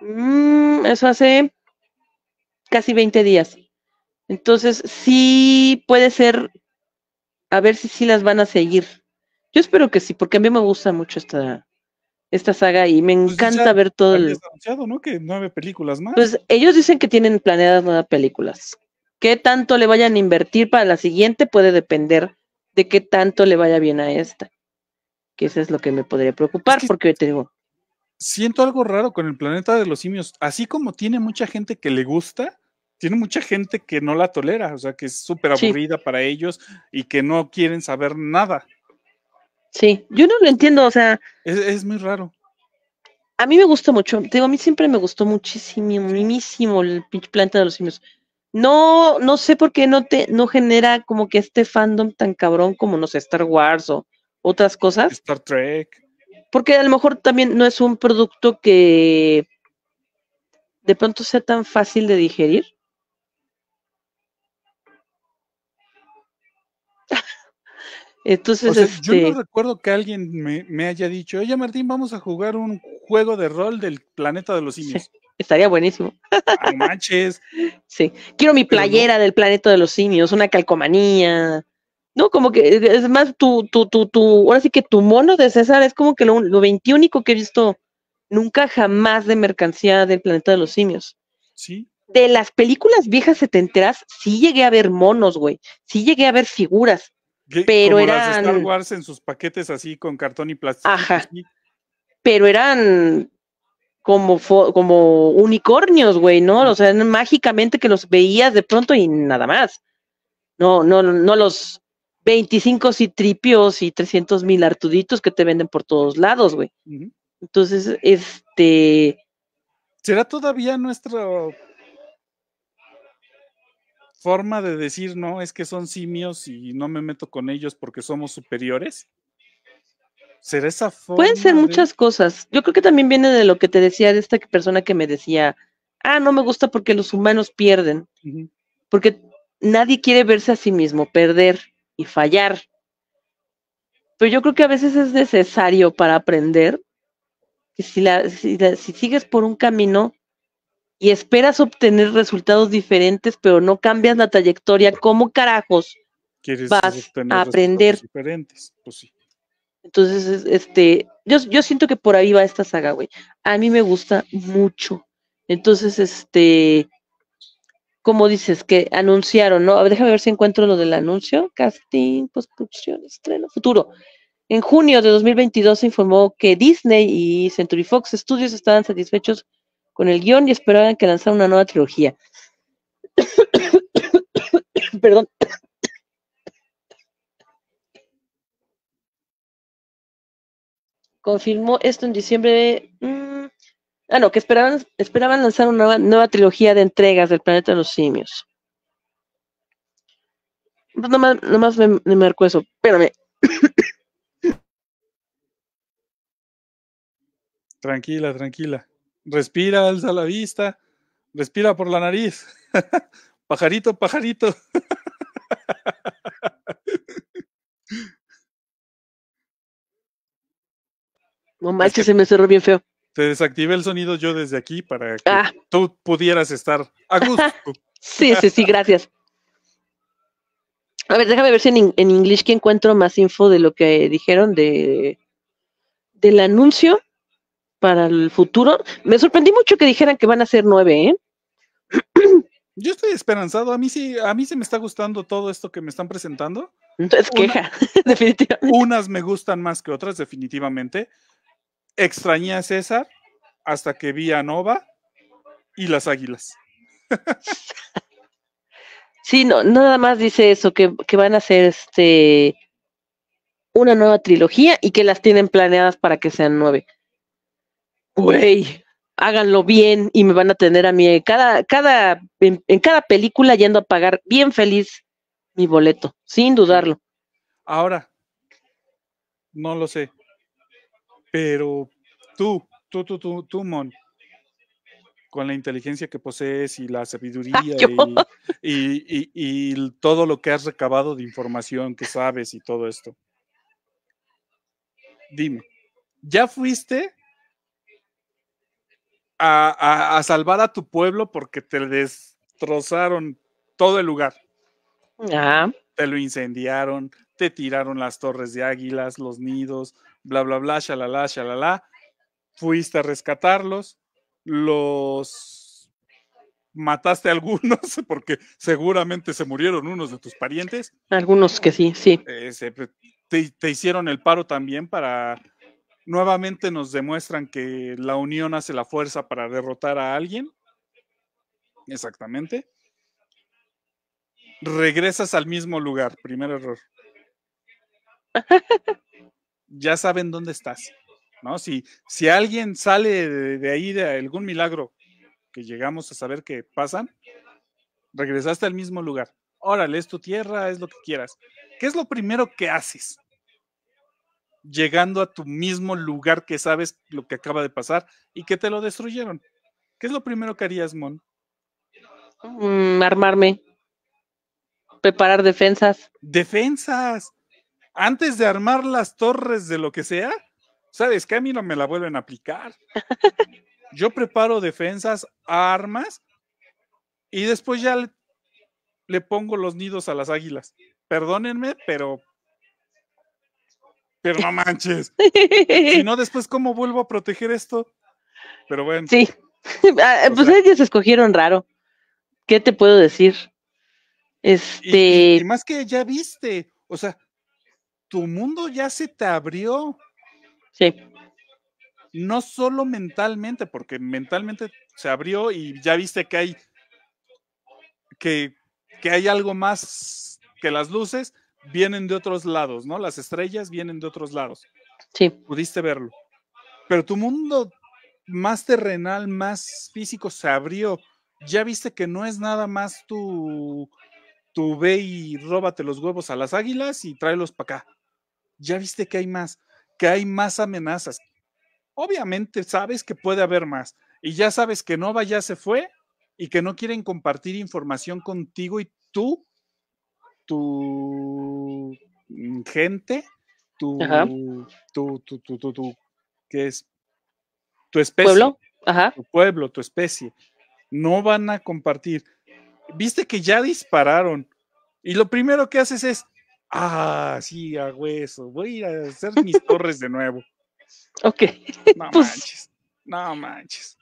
Mm, eso hace casi 20 días. Entonces, sí puede ser, a ver si sí las van a seguir. Yo espero que sí, porque a mí me gusta mucho esta, esta saga y me pues encanta ver todo el... Anunciado, ¿no? Que nueve películas más. Pues ellos dicen que tienen planeadas nueve películas. ¿Qué tanto le vayan a invertir para la siguiente puede depender de qué tanto le vaya bien a esta? Que eso es lo que me podría preocupar, porque hoy te digo... Siento algo raro con el planeta de los simios. Así como tiene mucha gente que le gusta, tiene mucha gente que no la tolera, o sea, que es súper aburrida para ellos y que no quieren saber nada. Sí, yo no lo entiendo, o sea. Es, muy raro. A mí me gusta mucho, digo, a mí siempre me gustó muchísimo, muchísimo el pinche planta de los simios. No, no sé por qué no te, no genera como que este fandom tan cabrón como, no sé, Star Wars o otras cosas. Star Trek. Porque a lo mejor también no es un producto que de pronto sea tan fácil de digerir. Entonces, yo no este recuerdo que alguien me, haya dicho, oye Martín, vamos a jugar un juego de rol del planeta de los simios. estaría buenísimo. Ay, manches. Sí, quiero mi playera del planeta de los simios, una calcomanía. No, como que eh, es más tu, tu, tu, tu, ahora sí que tu mono de César es como que lo, lo que he visto nunca jamás de mercancía del planeta de los simios. Sí. De las películas viejas se te enteras sí llegué a ver monos, güey. Sí llegué a ver figuras. Pero como eran. Las Star Wars en sus paquetes así con cartón y plástico. Ajá. Pues Pero eran como, como unicornios, güey, ¿no? O sea, mágicamente que los veías de pronto y nada más. No, no, no los 25 citripios y 300 mil artuditos que te venden por todos lados, güey. Entonces, este... ¿Será todavía nuestro forma de decir, no, es que son simios y no me meto con ellos porque somos superiores? ¿Será esa forma? Pueden ser muchas cosas. Yo creo que también viene de lo que te decía de esta persona que me decía, ah, no me gusta porque los humanos pierden. Porque nadie quiere verse a sí mismo, perder y fallar. Pero yo creo que a veces es necesario para aprender que si sigues por un camino, y esperas obtener resultados diferentes, pero no cambias la trayectoria, ¿cómo carajos vas a aprender? Pues Entonces, este, yo, yo siento que por ahí va esta saga, güey. A mí me gusta mucho. Entonces, este, como dices, que anunciaron, ¿no? A ver, déjame ver si encuentro lo del anuncio. Casting, postproducción, estreno, futuro. En junio de 2022 se informó que Disney y Century Fox Studios estaban satisfechos con el guión y esperaban que lanzara una nueva trilogía. Perdón. Confirmó esto en diciembre de... Mm, ah, no, que esperaban, esperaban lanzar una nueva, trilogía de entregas del planeta de los simios. Pues no nomás, me, me marcó eso. Espérame. Tranquila, tranquila respira, alza la vista, respira por la nariz. pajarito, pajarito. No manches, que se me cerró bien feo. Te desactivé el sonido yo desde aquí para que ah. tú pudieras estar a gusto. sí, sí, sí, gracias. A ver, déjame ver si en, en inglés que encuentro más info de lo que dijeron de del anuncio para el futuro. Me sorprendí mucho que dijeran que van a ser nueve, ¿eh? Yo estoy esperanzado. A mí sí, a mí se me está gustando todo esto que me están presentando. entonces queja, definitivamente. Unas me gustan más que otras, definitivamente. Extrañé a César hasta que vi a Nova y las águilas. sí, no, nada más dice eso, que, van a ser este una nueva trilogía y que las tienen planeadas para que sean nueve güey, háganlo bien y me van a tener a mí cada, cada, en, cada película yendo a pagar bien feliz mi boleto, sin dudarlo. Ahora, no lo sé, pero tú, tú, tú, tú, tú, Mon, con la inteligencia que posees y la sabiduría y todo lo que has recabado de información que sabes y todo esto, dime, ¿ya fuiste a, a, salvar a tu pueblo porque te destrozaron todo el lugar. Ah. Te lo incendiaron, te tiraron las torres de águilas, los nidos, bla, bla, bla, shalala, shalala. Fuiste a rescatarlos, los mataste a algunos porque seguramente se murieron unos de tus parientes. Algunos que sí, sí. Eh, te hicieron el paro también para nuevamente nos demuestran que la unión hace la fuerza para derrotar a alguien. Exactamente. Regresas al mismo lugar, primer error. ya saben dónde estás. ¿no? Si, si alguien sale de, ahí de algún milagro que llegamos a saber que pasan, regresaste al mismo lugar. Órale, es tu tierra, es lo que quieras. ¿Qué es lo primero que haces? llegando a tu mismo lugar que sabes lo que acaba de pasar y que te lo destruyeron. ¿Qué es lo primero que harías, Mon? Mm, armarme. Preparar defensas. Defensas. Antes de armar las torres de lo que sea, sabes que a mí no me la vuelven a aplicar. Yo preparo defensas, armas y después ya le pongo los nidos a las águilas. Perdónenme, pero pero no manches. si no, después, ¿cómo vuelvo a proteger esto? Pero bueno. Sí. Ah, pues ellos escogieron raro. ¿Qué te puedo decir? Este. Y, más que ya viste. O sea, tu mundo ya se te abrió. Sí. No solo mentalmente, porque mentalmente se abrió y ya viste que hay que, que hay algo más que las luces, vienen de otros lados, ¿no? Las estrellas vienen de otros lados. Sí. Pudiste verlo. Pero tu mundo más terrenal, más físico se abrió. Ya viste que no es nada más tu, tu ve y róbate los huevos a las águilas y tráelos para acá. Ya viste que hay más, que hay más amenazas. Obviamente sabes que puede haber más y ya sabes que Nova ya se fue y que no quieren compartir información contigo y tú tu mm, gente, tu, tu, tu, tu, que es tu especie, ¿Pueblo? tu pueblo, tu especie, no van a compartir. Viste que ya dispararon y lo primero que haces es, ah, sí, hago eso, voy a hacer mis torres de nuevo. Ok. No pues manches, no manches.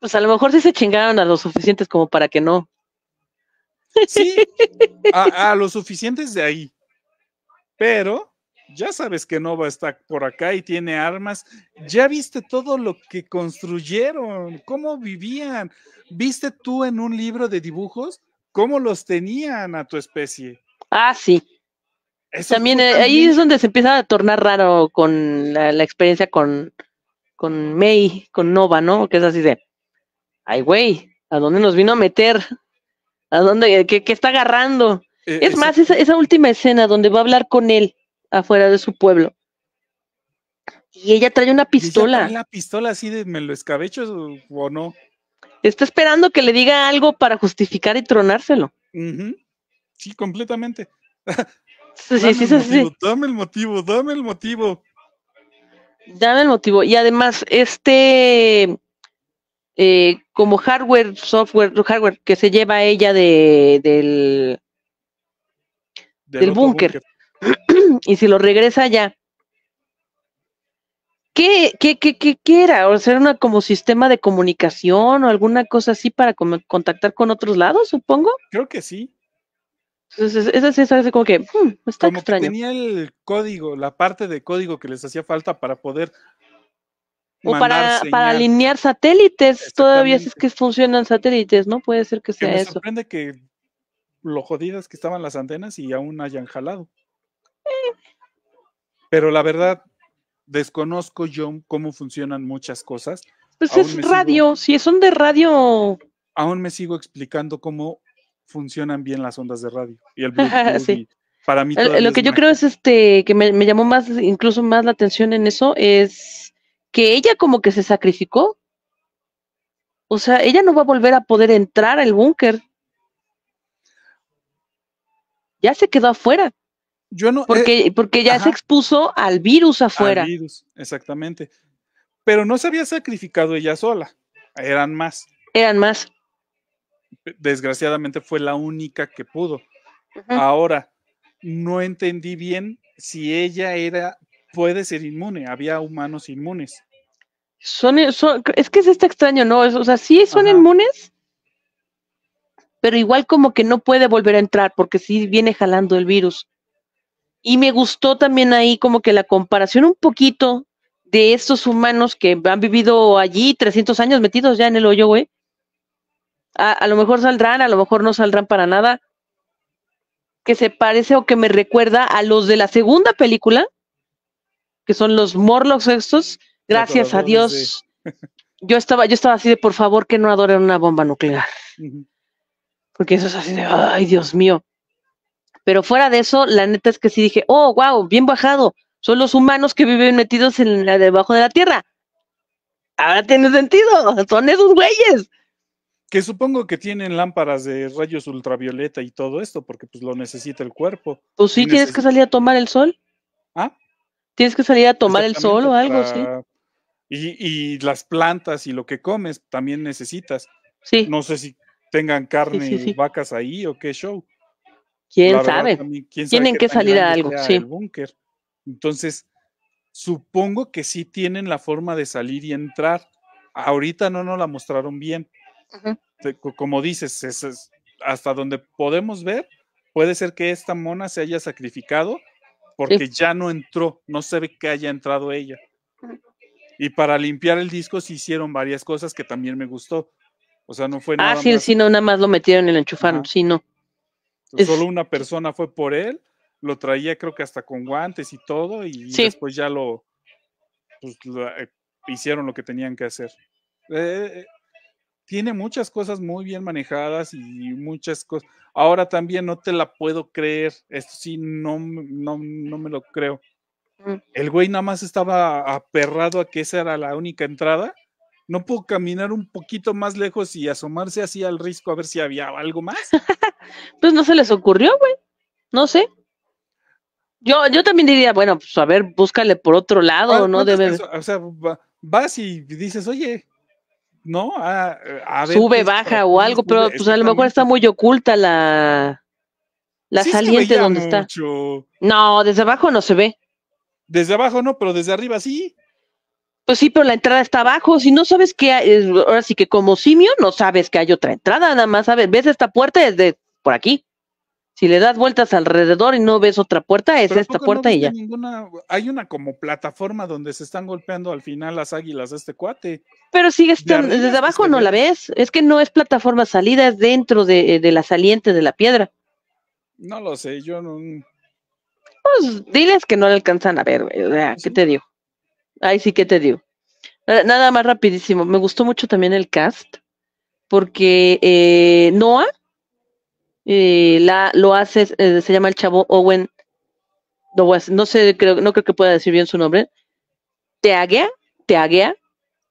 Pues a lo mejor sí se chingaron a los suficientes como para que no Sí, a, lo los suficientes de ahí. Pero ya sabes que Nova está por acá y tiene armas. Ya viste todo lo que construyeron, cómo vivían. Viste tú en un libro de dibujos cómo los tenían a tu especie. Ah, sí. también, eh, ahí es donde se empieza a tornar raro con la, experiencia con, con May, con Nova, ¿no? Que es así de, ay, güey, ¿a dónde nos vino a meter? ¿A dónde? ¿Qué, está agarrando? Eh, es más, esa, última escena donde va a hablar con él afuera de su pueblo. Y ella trae una pistola. Trae la pistola así de me lo escabecho o no. Está esperando que le diga algo para justificar y tronárselo. Sí, completamente. sí, sí, sí, dame el motivo, dame el motivo. Dame el motivo. Y además, este eh, como hardware, software, hardware que se lleva ella de, del, del, búnker. y si lo regresa allá. ¿Qué, qué, era? ¿O sea, era una como sistema de comunicación o alguna cosa así para contactar con otros lados, supongo? Creo que sí. Entonces, esa es como que hmm, está como extraño. Que tenía el código, la parte de código que les hacía falta para poder o para, alinear satélites, todavía es que funcionan satélites, ¿no? Puede ser que sea eso. Me sorprende que lo jodidas que estaban las antenas y aún hayan jalado. Eh. Pero la verdad, desconozco yo cómo funcionan muchas cosas. Pues es radio, si si son de radio. Aún me sigo explicando cómo funcionan bien las ondas de radio y el para mí eh, lo que yo creo es este que me, me, llamó más incluso más la atención en eso es que ella como que se sacrificó. O sea, ella no va a volver a poder entrar al búnker. Ya se quedó afuera. Yo no, porque, eh, porque ya se expuso al virus afuera. virus, exactamente. Pero no se había sacrificado ella sola. Eran más. Eran más. Desgraciadamente fue la única que pudo. Ahora, no entendí bien si ella era puede ser inmune, había humanos inmunes. Son, eh, es que es este extraño, ¿no? o sea, sí son inmunes, pero igual como que no puede volver a entrar porque si viene jalando el virus. Y me gustó también ahí como que la comparación un poquito de estos humanos que han vivido allí 300 años metidos ya en el hoyo, güey. A, a, lo mejor saldrán, a lo mejor no saldrán para nada. Que se parece o que me recuerda a los de la segunda película, que son los Morlocks estos. Gracias a Dios. Yo estaba, yo estaba así de por favor que no adoren una bomba nuclear. Porque eso es así de ay, Dios mío. Pero fuera de eso, la neta es que sí dije, oh, wow, bien bajado. Son los humanos que viven metidos en la debajo de la tierra. Ahora tiene sentido, son esos güeyes. Que supongo que tienen lámparas de rayos ultravioleta y todo esto, porque pues lo necesita el cuerpo. Pues sí, tienes que salir a tomar el sol. ¿Ah? Tienes que salir a tomar el sol o algo, sí. Y, las plantas y lo que comes también necesitas. Sí. No sé si tengan carne y vacas ahí o qué show. ¿Quién sabe? Tienen que salir a algo, sí. búnker. Entonces, supongo que sí tienen la forma de salir y entrar. Ahorita no nos la mostraron bien. Como dices, hasta donde podemos ver, puede ser que esta mona se haya sacrificado porque ya no entró, no se ve que haya entrado ella. Ah. Y para limpiar el disco se hicieron varias cosas que también me gustó. O sea, no fue ah, nada. Ah, sí, sí, no, nada más lo metieron en el enchufaron, sino sí, no. Solo una persona fue por él, lo traía creo que hasta con guantes y todo, y después ya lo, pues, eh, hicieron lo que tenían que hacer. Eh, eh, tiene muchas cosas muy bien manejadas y muchas cosas. Ahora también no te la puedo creer, esto sí, no, no, no me lo creo. Mm. El güey nada más estaba aperrado a que esa era la única entrada. No pudo caminar un poquito más lejos y asomarse así al risco a ver si había algo más. pues no se les ocurrió, güey. No sé. Yo, yo también diría, bueno, pues a ver, búscale por otro lado, ¿no? Debe... O sea, vas y dices, oye, ¿no? A, Sube, pues, baja o algo, pero pues a lo mejor está muy oculta la, la saliente donde está. No, desde abajo no se ve. Desde abajo no, pero desde arriba sí. Pues sí, pero la entrada está abajo. Si no sabes que hay, ahora sí que como simio no sabes que hay otra entrada, nada más sabes, ves esta puerta desde por aquí. Si le das vueltas alrededor y no ves otra puerta, es esta puerta y ya. Ninguna, hay una como plataforma donde se están golpeando al final las águilas de este cuate. Pero sigue estando, desde abajo no la ves. Es que no es plataforma salida, es dentro eh, de, la saliente de la piedra. No lo sé, yo no. Mm. Pues diles que no le alcanzan a ver, güey. ¿qué te digo? Ay, sí que te digo. Nada más rapidísimo. Me gustó mucho también el cast, porque eh, Noah y la, lo hace, eh, se llama el chavo Owen, no, no sé, creo, no creo que pueda decir bien su nombre, Teaguea, Teaguea,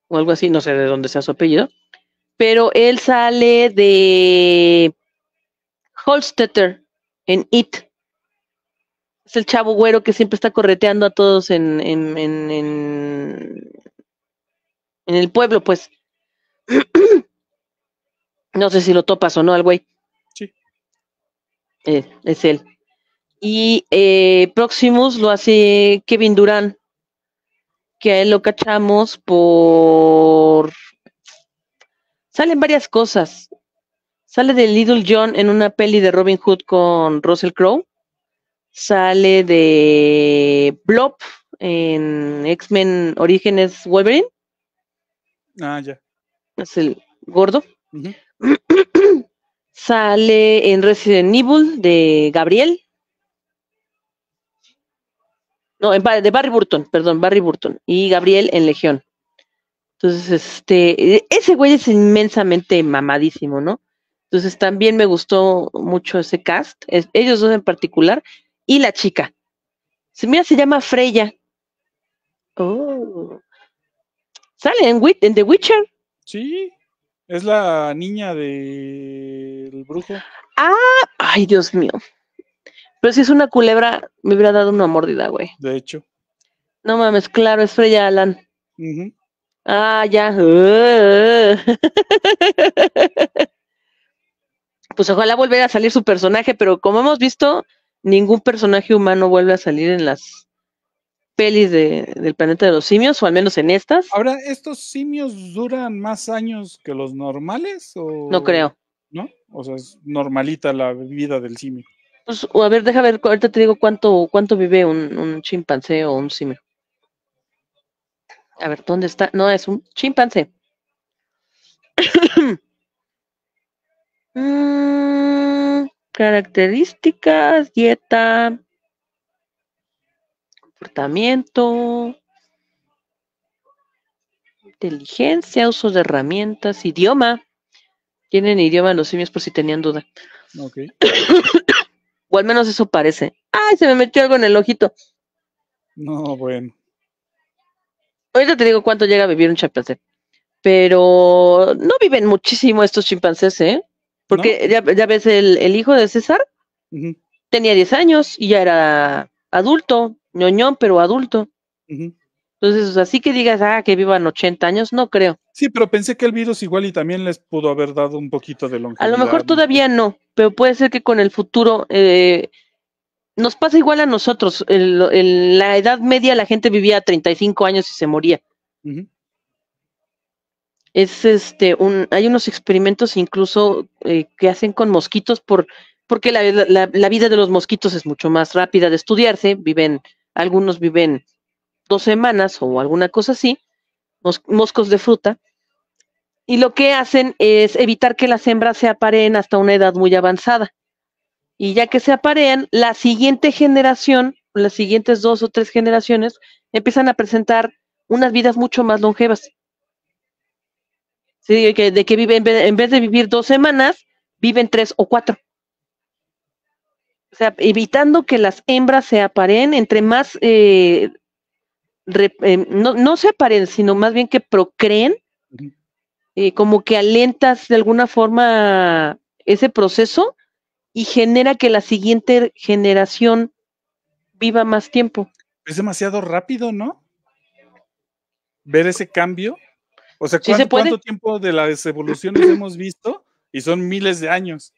o algo así, no sé de dónde sea su apellido, pero él sale de Holstetter en It. Es el chavo güero que siempre está correteando a todos en, en, en el pueblo, pues. no sé si lo topas o no al güey es él. Y eh, próximos lo hace Kevin Durán, que a lo cachamos por... Salen varias cosas. Sale de Little John en una peli de Robin Hood con Russell Crowe. Sale de Blob en X-Men Orígenes Wolverine. Ah, ya. Es el gordo. Sale en Resident Evil de Gabriel. No, de Barry Burton, perdón, Barry Burton. Y Gabriel en Legión. Entonces, este, ese güey es inmensamente mamadísimo, ¿no? Entonces también me gustó mucho ese cast, ellos dos en particular, y la chica. mira, se llama Freya. Oh. Sale en, en, The Witcher. Sí, es la niña de el brujo. Ah, ay, Dios mío. Pero si es una culebra, me hubiera dado una mordida, güey. De hecho. No mames, claro, es Freya Alan. Ah, ya. pues ojalá volviera a salir su personaje, pero como hemos visto, ningún personaje humano vuelve a salir en las pelis del planeta de los simios, o al menos en estas. Ahora, ¿estos simios duran más años que los normales? No creo. ¿no? O sea, es normalita la vida del simio. Pues, a ver, deja ver, ahorita te digo cuánto, cuánto vive un, chimpancé o un simio. A ver, ¿dónde está? No, es un chimpancé. Mm, características, dieta, comportamiento, inteligencia, uso de herramientas, idioma. Tienen idioma los simios por si tenían duda. o al menos eso parece. ¡Ay, se me metió algo en el ojito! No, bueno. Ahorita te digo cuánto llega a vivir un chimpancé. Pero no viven muchísimo estos chimpancés, ¿eh? Porque ya, ves, el, hijo de César tenía 10 años y ya era adulto, ñoñón, pero adulto. Entonces, así que digas, ah, que vivan 80 años, no creo. Sí, pero pensé que el virus igual y también les pudo haber dado un poquito de longevidad. A lo mejor todavía no, pero puede ser que con el futuro eh, nos pasa igual a nosotros. En la edad media la gente vivía 35 años y se moría. este, un, hay unos experimentos incluso eh, que hacen con mosquitos por, porque la, la, vida de los mosquitos es mucho más rápida de estudiarse. Viven, algunos viven dos semanas o alguna cosa así moscos de fruta, y lo que hacen es evitar que las hembras se apareen hasta una edad muy avanzada. Y ya que se apareen la siguiente generación, las siguientes dos o tres generaciones, empiezan a presentar unas vidas mucho más longevas. de que viven, en vez de vivir dos semanas, viven tres o cuatro. O sea, evitando que las hembras se apareen, entre más eh, Em, no, no, se paren sino más bien que procreen, eh, como que alentas de alguna forma ese proceso y genera que la siguiente generación viva más tiempo. Es demasiado rápido, ¿no? Ver ese cambio. O sea, ¿cuánto, tiempo de las evoluciones hemos visto? Y son miles de años.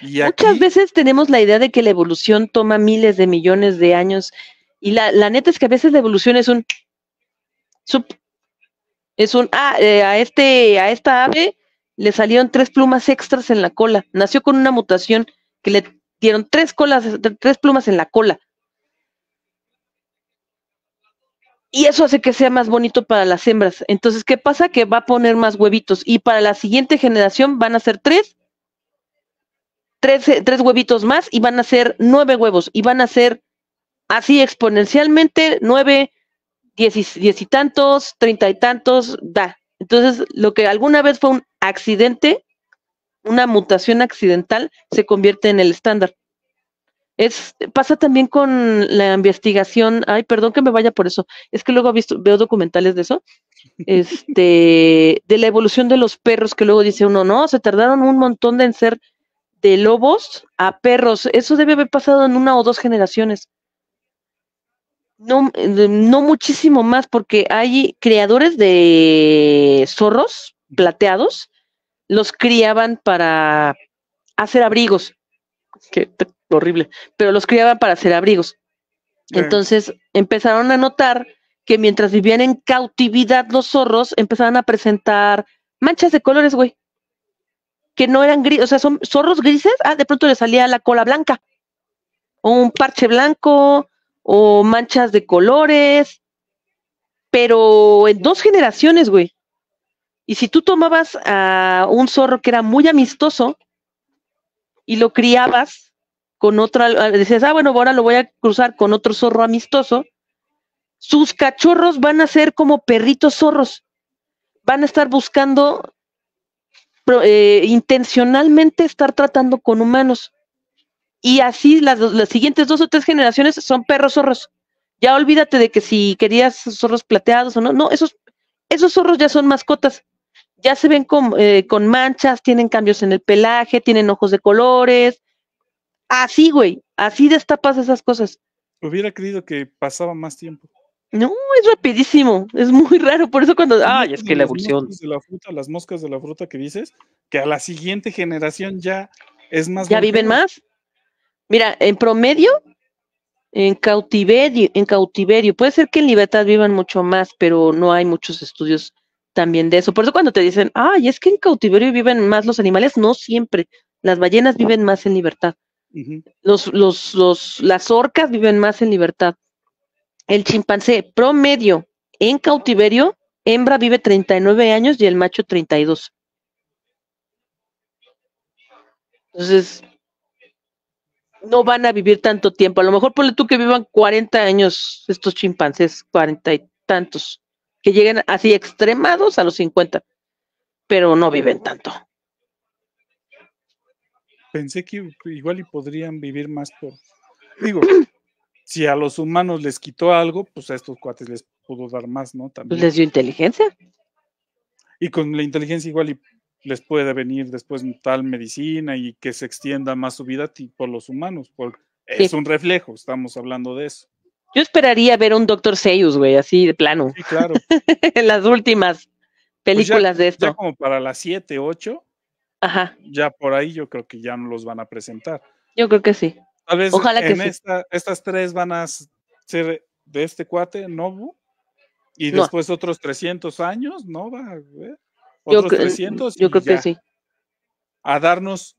Y Muchas veces tenemos la idea de que la evolución toma miles de millones de años y la, neta es que a veces la evolución es un es un ah, eh, a este, a esta ave le salieron tres plumas extras en la cola. Nació con una mutación que le dieron tres colas, tres plumas en la cola. Y eso hace que sea más bonito para las hembras. Entonces, ¿qué pasa? Que va a poner más huevitos. Y para la siguiente generación van a ser tres, tres, tres huevitos más y van a ser nueve huevos. Y van a ser así exponencialmente, nueve, diez y, tantos, treinta y tantos, da. Entonces, lo que alguna vez fue un accidente, una mutación accidental, se convierte en el estándar. Es, pasa también con la investigación, ay, perdón que me vaya por eso, es que luego visto, veo documentales de eso, este, de la evolución de los perros, que luego dice uno, no, se tardaron un montón de en ser de lobos a perros, eso debe haber pasado en una o dos generaciones. No, eh, no muchísimo más, porque hay creadores de zorros plateados, los criaban para hacer abrigos. Qué horrible, pero los criaban para hacer abrigos. Entonces empezaron a notar que mientras vivían en cautividad los zorros, empezaban a presentar manchas de colores, güey. Que no eran grises, o sea, son zorros grises. Ah, de pronto le salía la cola blanca. O un parche blanco, o manchas de colores, pero en dos generaciones, güey. Y si tú tomabas a un zorro que era muy amistoso y lo criabas con otra, decías, ah, bueno, ahora lo voy a cruzar con otro zorro amistoso, sus cachorros van a ser como perritos zorros. Van a estar buscando eh, intencionalmente estar tratando con humanos. Y así las, las siguientes dos o tres generaciones son perros zorros. Ya olvídate de que si querías zorros plateados o no. No, esos, esos zorros ya son mascotas. Ya se ven con, eh, manchas, tienen cambios en el pelaje, tienen ojos de colores. Así, güey. Así destapas esas cosas. Hubiera creído que pasaba más tiempo. No, es rapidísimo, es muy raro, por eso cuando, ay, es que la evolución. las moscas de la fruta que dices, que a la siguiente generación ya es más. Ya viven más. Mira, en promedio, en cautiverio, en cautiverio, puede ser que en libertad vivan mucho más, pero no hay muchos estudios también de eso. Por eso cuando te dicen, ay, es que en cautiverio viven más los animales, no siempre. Las ballenas viven más en libertad. los, los, los, las orcas viven más en libertad. El chimpancé promedio en cautiverio, hembra vive 39 años y el macho 32. Entonces, no van a vivir tanto tiempo. A lo mejor ponle tú que vivan 40 años estos chimpancés, 40 y tantos, que lleguen así extremados a los 50, pero no viven tanto. Pensé que igual y podrían vivir más por... Digo, si a los humanos les quitó algo, pues a estos cuates les pudo dar más, ¿no? Pues También. les dio inteligencia. Y con la inteligencia igual y les puede venir después tal medicina y que se extienda más su vida por los humanos. es un reflejo, estamos hablando de eso. Yo esperaría ver un Doctor Seius, güey, así de plano. Sí, claro. en las últimas pues películas de esto. Ya como para las 7, 8. Ajá. Ya por ahí yo creo que ya no los van a presentar. Yo creo que sí. Tal vez Ojalá que estas tres van a ser de este cuate, Nobu, y después otros 300 años, ¿no? Va, a otros yo, creo que sí. A darnos,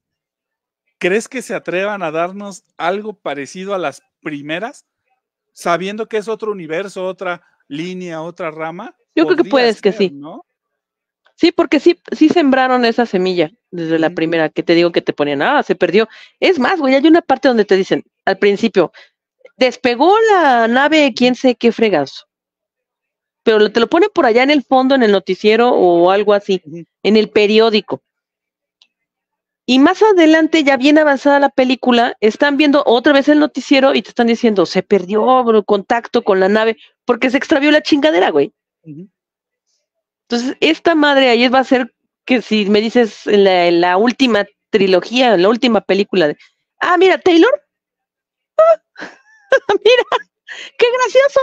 ¿crees que se atrevan a darnos algo parecido a las primeras? Sabiendo que es otro universo, otra línea, otra rama. Yo creo que puedes que sí. Sí, porque sí, sí sembraron esa semilla desde la primera que te digo que te ponían, ah, se perdió. Es más, güey, hay una parte donde te dicen al principio, despegó la nave, quién sé qué fregazo pero te lo pone por allá en el fondo, en el noticiero o algo así, en el periódico. Y más adelante, ya bien avanzada la película, están viendo otra vez el noticiero y te están diciendo, se perdió contacto con la nave, porque se extravió la chingadera, güey. Entonces, esta madre ayer va a ser que si me dices la, última trilogía, la última película, de, ah, mira, Taylor, ah, mira, qué gracioso.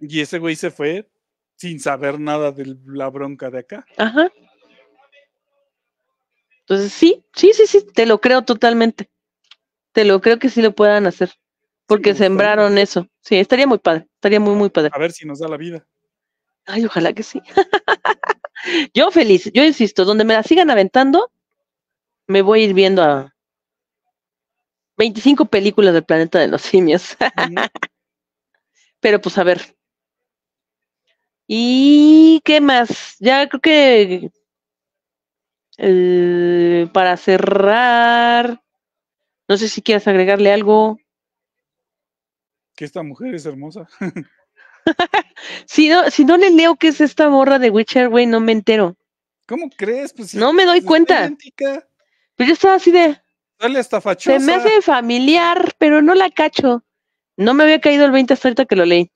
Y ese güey se fue sin saber nada de la bronca de acá. Ajá. Entonces, sí, sí, sí, sí, te lo creo totalmente. Te lo creo que sí lo puedan hacer. Porque sembraron eso. Sí, estaría muy padre. Estaría muy, muy padre. A ver si nos da la vida. Ay, ojalá que sí. yo feliz, yo insisto, donde me la sigan aventando, me voy a ir viendo a 25 películas del planeta de los simios. Pero pues a ver, ¿Y qué más? Ya creo que eh, para cerrar, no sé si quieres agregarle algo. Que esta mujer es hermosa. si, no, si no le leo qué es esta morra de Witcher, güey, no me entero. ¿Cómo crees? Pues, no me doy cuenta. Pero pues yo estaba así de. Dale hasta fachosa. Se me hace familiar, pero no la cacho. No me había caído el 20 hasta que lo leí.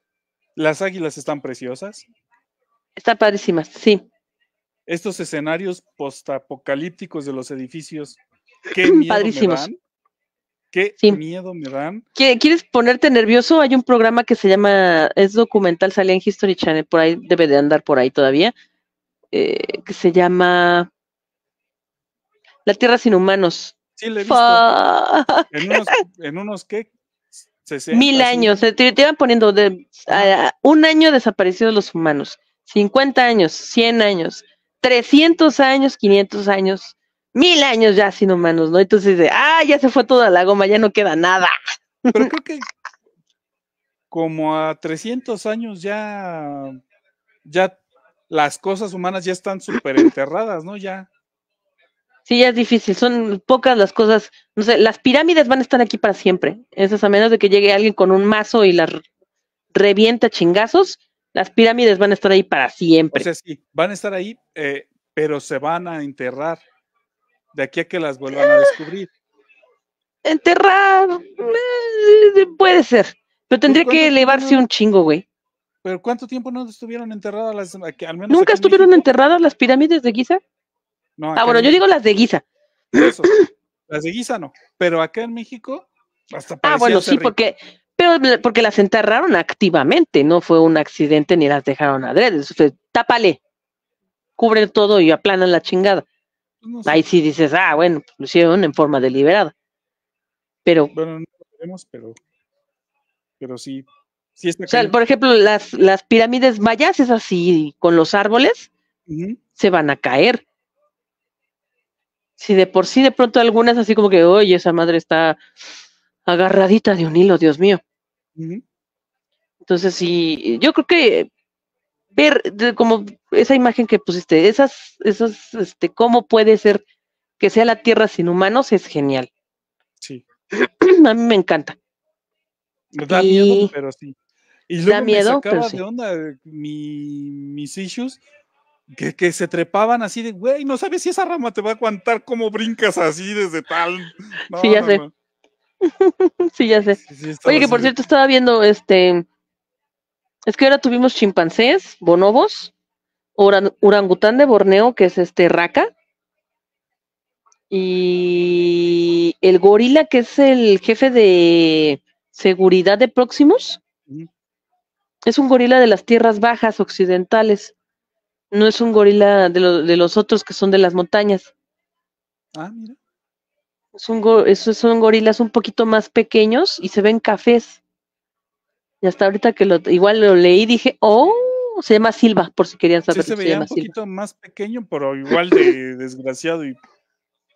Las águilas están preciosas. Está padrísima, sí. Estos escenarios postapocalípticos de los edificios, qué miedo me dan. Qué miedo me dan. ¿Quieres ponerte nervioso? Hay un programa que se llama, es documental, salía en History Channel, por ahí debe de andar por ahí todavía, eh, que se llama La Tierra sin Humanos. Sí, le he visto. En unos, ¿qué? Mil años, te, iban poniendo de, un año desaparecidos los humanos. 50 años, 100 años, 300 años, 500 años, mil años ya sin humanos, ¿no? Entonces, dice, ah, ya se fue toda la goma, ya no queda nada. Pero creo que como a 300 años ya, ya las cosas humanas ya están súper enterradas, ¿no? Ya. Sí, ya es difícil, son pocas las cosas, no sé, las pirámides van a estar aquí para siempre, esas a menos de que llegue alguien con un mazo y las revienta chingazos, las pirámides van a estar ahí para siempre. O sí, van a estar ahí, eh, pero se van a enterrar de aquí a que las vuelvan a ah. descubrir. Enterrar, eh, puede ser, pero tendría que elevarse un chingo, güey. ¿Pero cuánto tiempo no estuvieron enterradas las... ¿Nunca estuvieron enterradas las pirámides de Giza? No, ah, bueno, yo digo las de Guisa. las de Guisa no, pero acá en México hasta Ah, bueno, sí, porque pero porque las enterraron activamente, no fue un accidente ni las dejaron eso Fue, tápale, Cubren todo y aplanan la chingada. Pues Ahí sí dices, ah, bueno, pues lo hicieron en forma deliberada. Pero. Bueno, no lo veremos, pero. Pero sí. o sea, por ejemplo, las, las pirámides mayas, es así, con los árboles, se van a caer. Si de por sí de pronto algunas así como que, oye, esa madre está agarradita de un hilo, Dios mío. Entonces, sí, yo creo que ver como esa imagen que pusiste, esas, esas, este, cómo puede ser que sea la Tierra sin humanos es genial. Sí. A mí me encanta. da miedo, pero sí. Y luego me sacaba de onda eh, mi, mis issues que, se trepaban así de, güey, no sabes si esa rama te va a aguantar cómo brincas así desde tal. sí, ya sé. sí, ya sé. Oye, que por cierto, estaba viendo este. Es que ahora tuvimos chimpancés, bonobos, orangután de Borneo, que es este raca, y el gorila, que es el jefe de seguridad de Próximos. Es un gorila de las tierras bajas occidentales. No es un gorila de, de los otros que son de las montañas. Ah, mira. Son, son gorilas un poquito más pequeños y se ven cafés. Y hasta ahorita que lo, igual lo leí, dije, oh, se llama Silva, por si querían saber. se veía un poquito más pequeño, pero igual de desgraciado y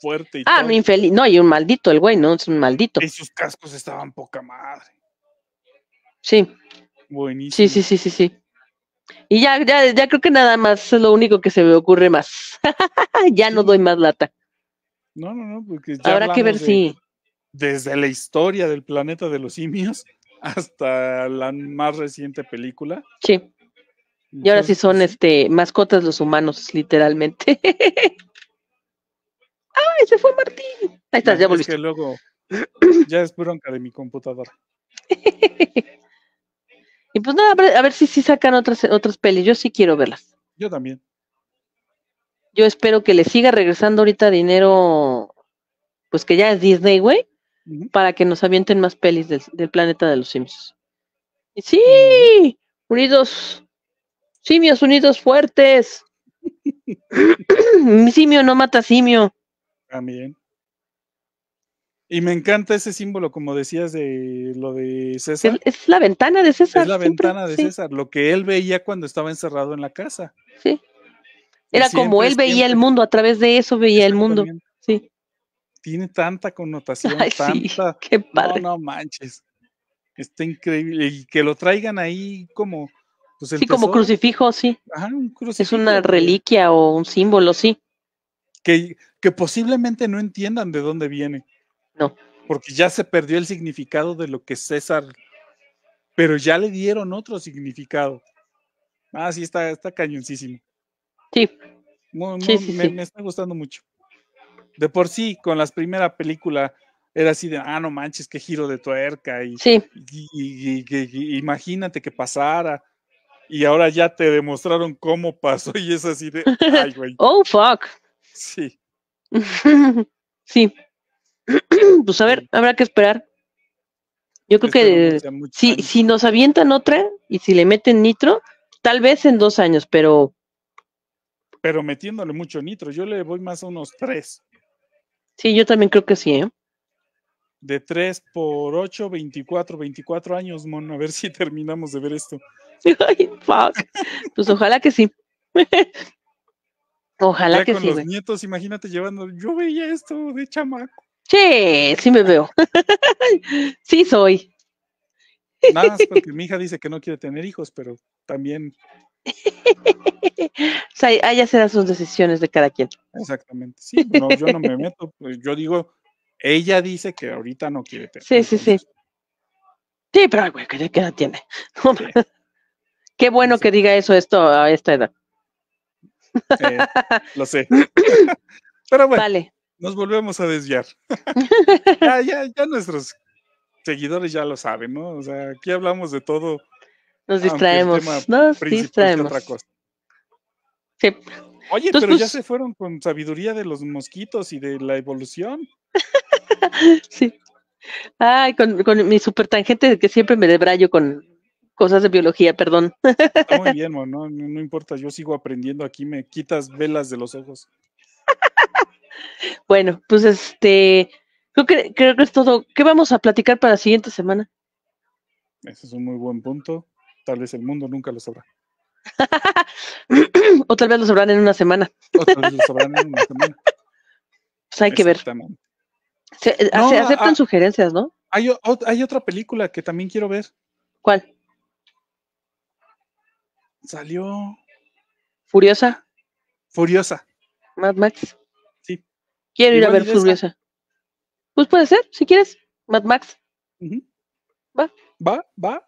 fuerte. Y ah, todo. infeliz. No, y un maldito el güey, ¿no? Es un maldito. esos cascos estaban poca madre. Sí. Buenísimo. Sí, sí, sí, sí, sí. Y ya, ya, ya creo que nada más es lo único que se me ocurre más. ya no doy más lata. No, no, no, porque ya habrá que ver si desde la historia del planeta de los simios hasta la más reciente película. Sí. y ahora sí son pues este mascotas los humanos, literalmente. ¡Ay, se fue Martín! Ahí estás, ya volví. luego ya es bronca de mi computadora. y pues nada, a ver, si, si sacan otras, otras pelis. Yo sí quiero verlas. Yo también. Yo espero que le siga regresando ahorita dinero, pues que ya es Disney, güey, para que nos avienten más pelis del, planeta de los simios. sí, unidos, simios unidos fuertes. simio no mata simio. También. Y me encanta ese símbolo, como decías, de lo de César. Es, la ventana de César. Es la ventana de César, lo que él veía cuando estaba encerrado en la casa. Sí. Era como él veía el mundo, a través de eso veía el mundo. Sí. Tiene tanta connotación, tanta. qué padre. No, manches. Está increíble. Y que lo traigan ahí como. Pues, sí, como crucifijo, sí. Es una reliquia o un símbolo, sí. Que, que posiblemente no entiendan de dónde viene. No. Porque ya se perdió el significado de lo que César. Pero ya le dieron otro significado. Ah, sí, está, está cañoncísimo. Sí. me, está gustando mucho. De por sí, con las primera película era así de, ah, no manches, qué giro de tuerca. Y, sí. Y, imagínate que pasara. Y ahora ya te demostraron cómo pasó y es así de, oh, fuck. Sí. sí. pues a ver, habrá que esperar. Yo creo que si, si nos avientan otra y si le meten nitro, tal vez en dos años, pero pero metiéndole mucho nitro. Yo le voy más a unos tres. Sí, yo también creo que sí, ¿eh? De tres por 8, 24, 24 años, mono. A ver si terminamos de ver esto. Ay, fuck. Pues ojalá que sí. ojalá que con sí. Los nietos, imagínate llevando. Yo veía esto de chamaco. Che, sí me veo. sí soy. Nada porque mi hija dice que no quiere tener hijos, pero también o sea, allá serán sus decisiones de cada quien. Exactamente, sí, no, yo no me meto, pues yo digo, ella dice que ahorita no quiere tener. Sí, sí, sí. Sí, pero güey, que qué edad tiene. Pues, qué bueno que diga eso esto a esta edad. lo sé. pero bueno, vale. nos volvemos a desviar. ya nuestros seguidores ya lo saben, ¿no? O sea, aquí hablamos de todo nos distraemos. Nos distraemos. Oye, pero ya pues se fueron con sabiduría de los mosquitos y de la evolución. sí. Ay, con, mi super tangente que siempre me debrayo con cosas de biología, perdón. Está muy bien, no, importa, yo sigo aprendiendo aquí, me quitas velas de los ojos. bueno, pues este, creo creo que es todo. ¿Qué vamos a platicar para la siguiente semana? Ese es un muy buen punto. Tal vez el mundo nunca lo sabrá. o tal vez lo sabrán en una semana. o tal vez lo sabrán en una semana. Pues hay que ver. Se, eh, aceptan ah, sugerencias, ¿no? Hay, otra película que también quiero ver. ¿Cuál? Salió. ¿Furiosa? Furiosa. Mad Max. Sí. Quiero ir a ver Furiosa. Pues puede ser, si quieres. Mad Max. Va. Va, va.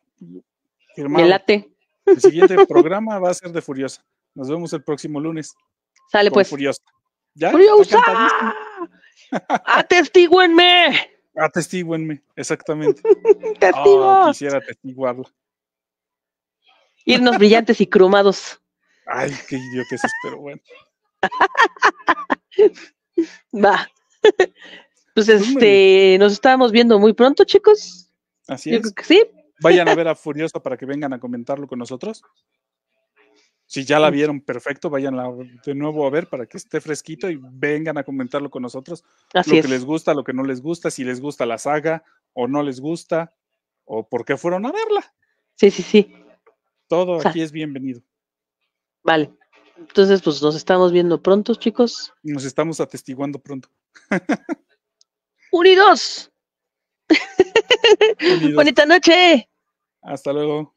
El siguiente programa va a ser de Furiosa. Nos vemos el próximo lunes. Sale pues. Furiosa. ¿Ya? ¡Furiosa! atestigüenme atestigüenme, exactamente. Testigo. Ah, quisiera atestiguarlo. Irnos brillantes y cromados. Ay, qué idioteces, pero bueno. Va. Pues este, nos estábamos viendo muy pronto, chicos. Así es. sí. Vayan a ver a Furiosa para que vengan a comentarlo con nosotros. Si ya la vieron, perfecto, vayan de nuevo a ver para que esté fresquito y vengan a comentarlo con nosotros. lo que les gusta, lo que no les gusta, si les gusta la saga o no les gusta, o por qué fueron a verla. Sí, sí, sí. Todo aquí es bienvenido. Vale. Entonces, pues nos estamos viendo pronto, chicos. Nos estamos atestiguando pronto. Unidos. Unidos. Bonita noche. Hasta luego.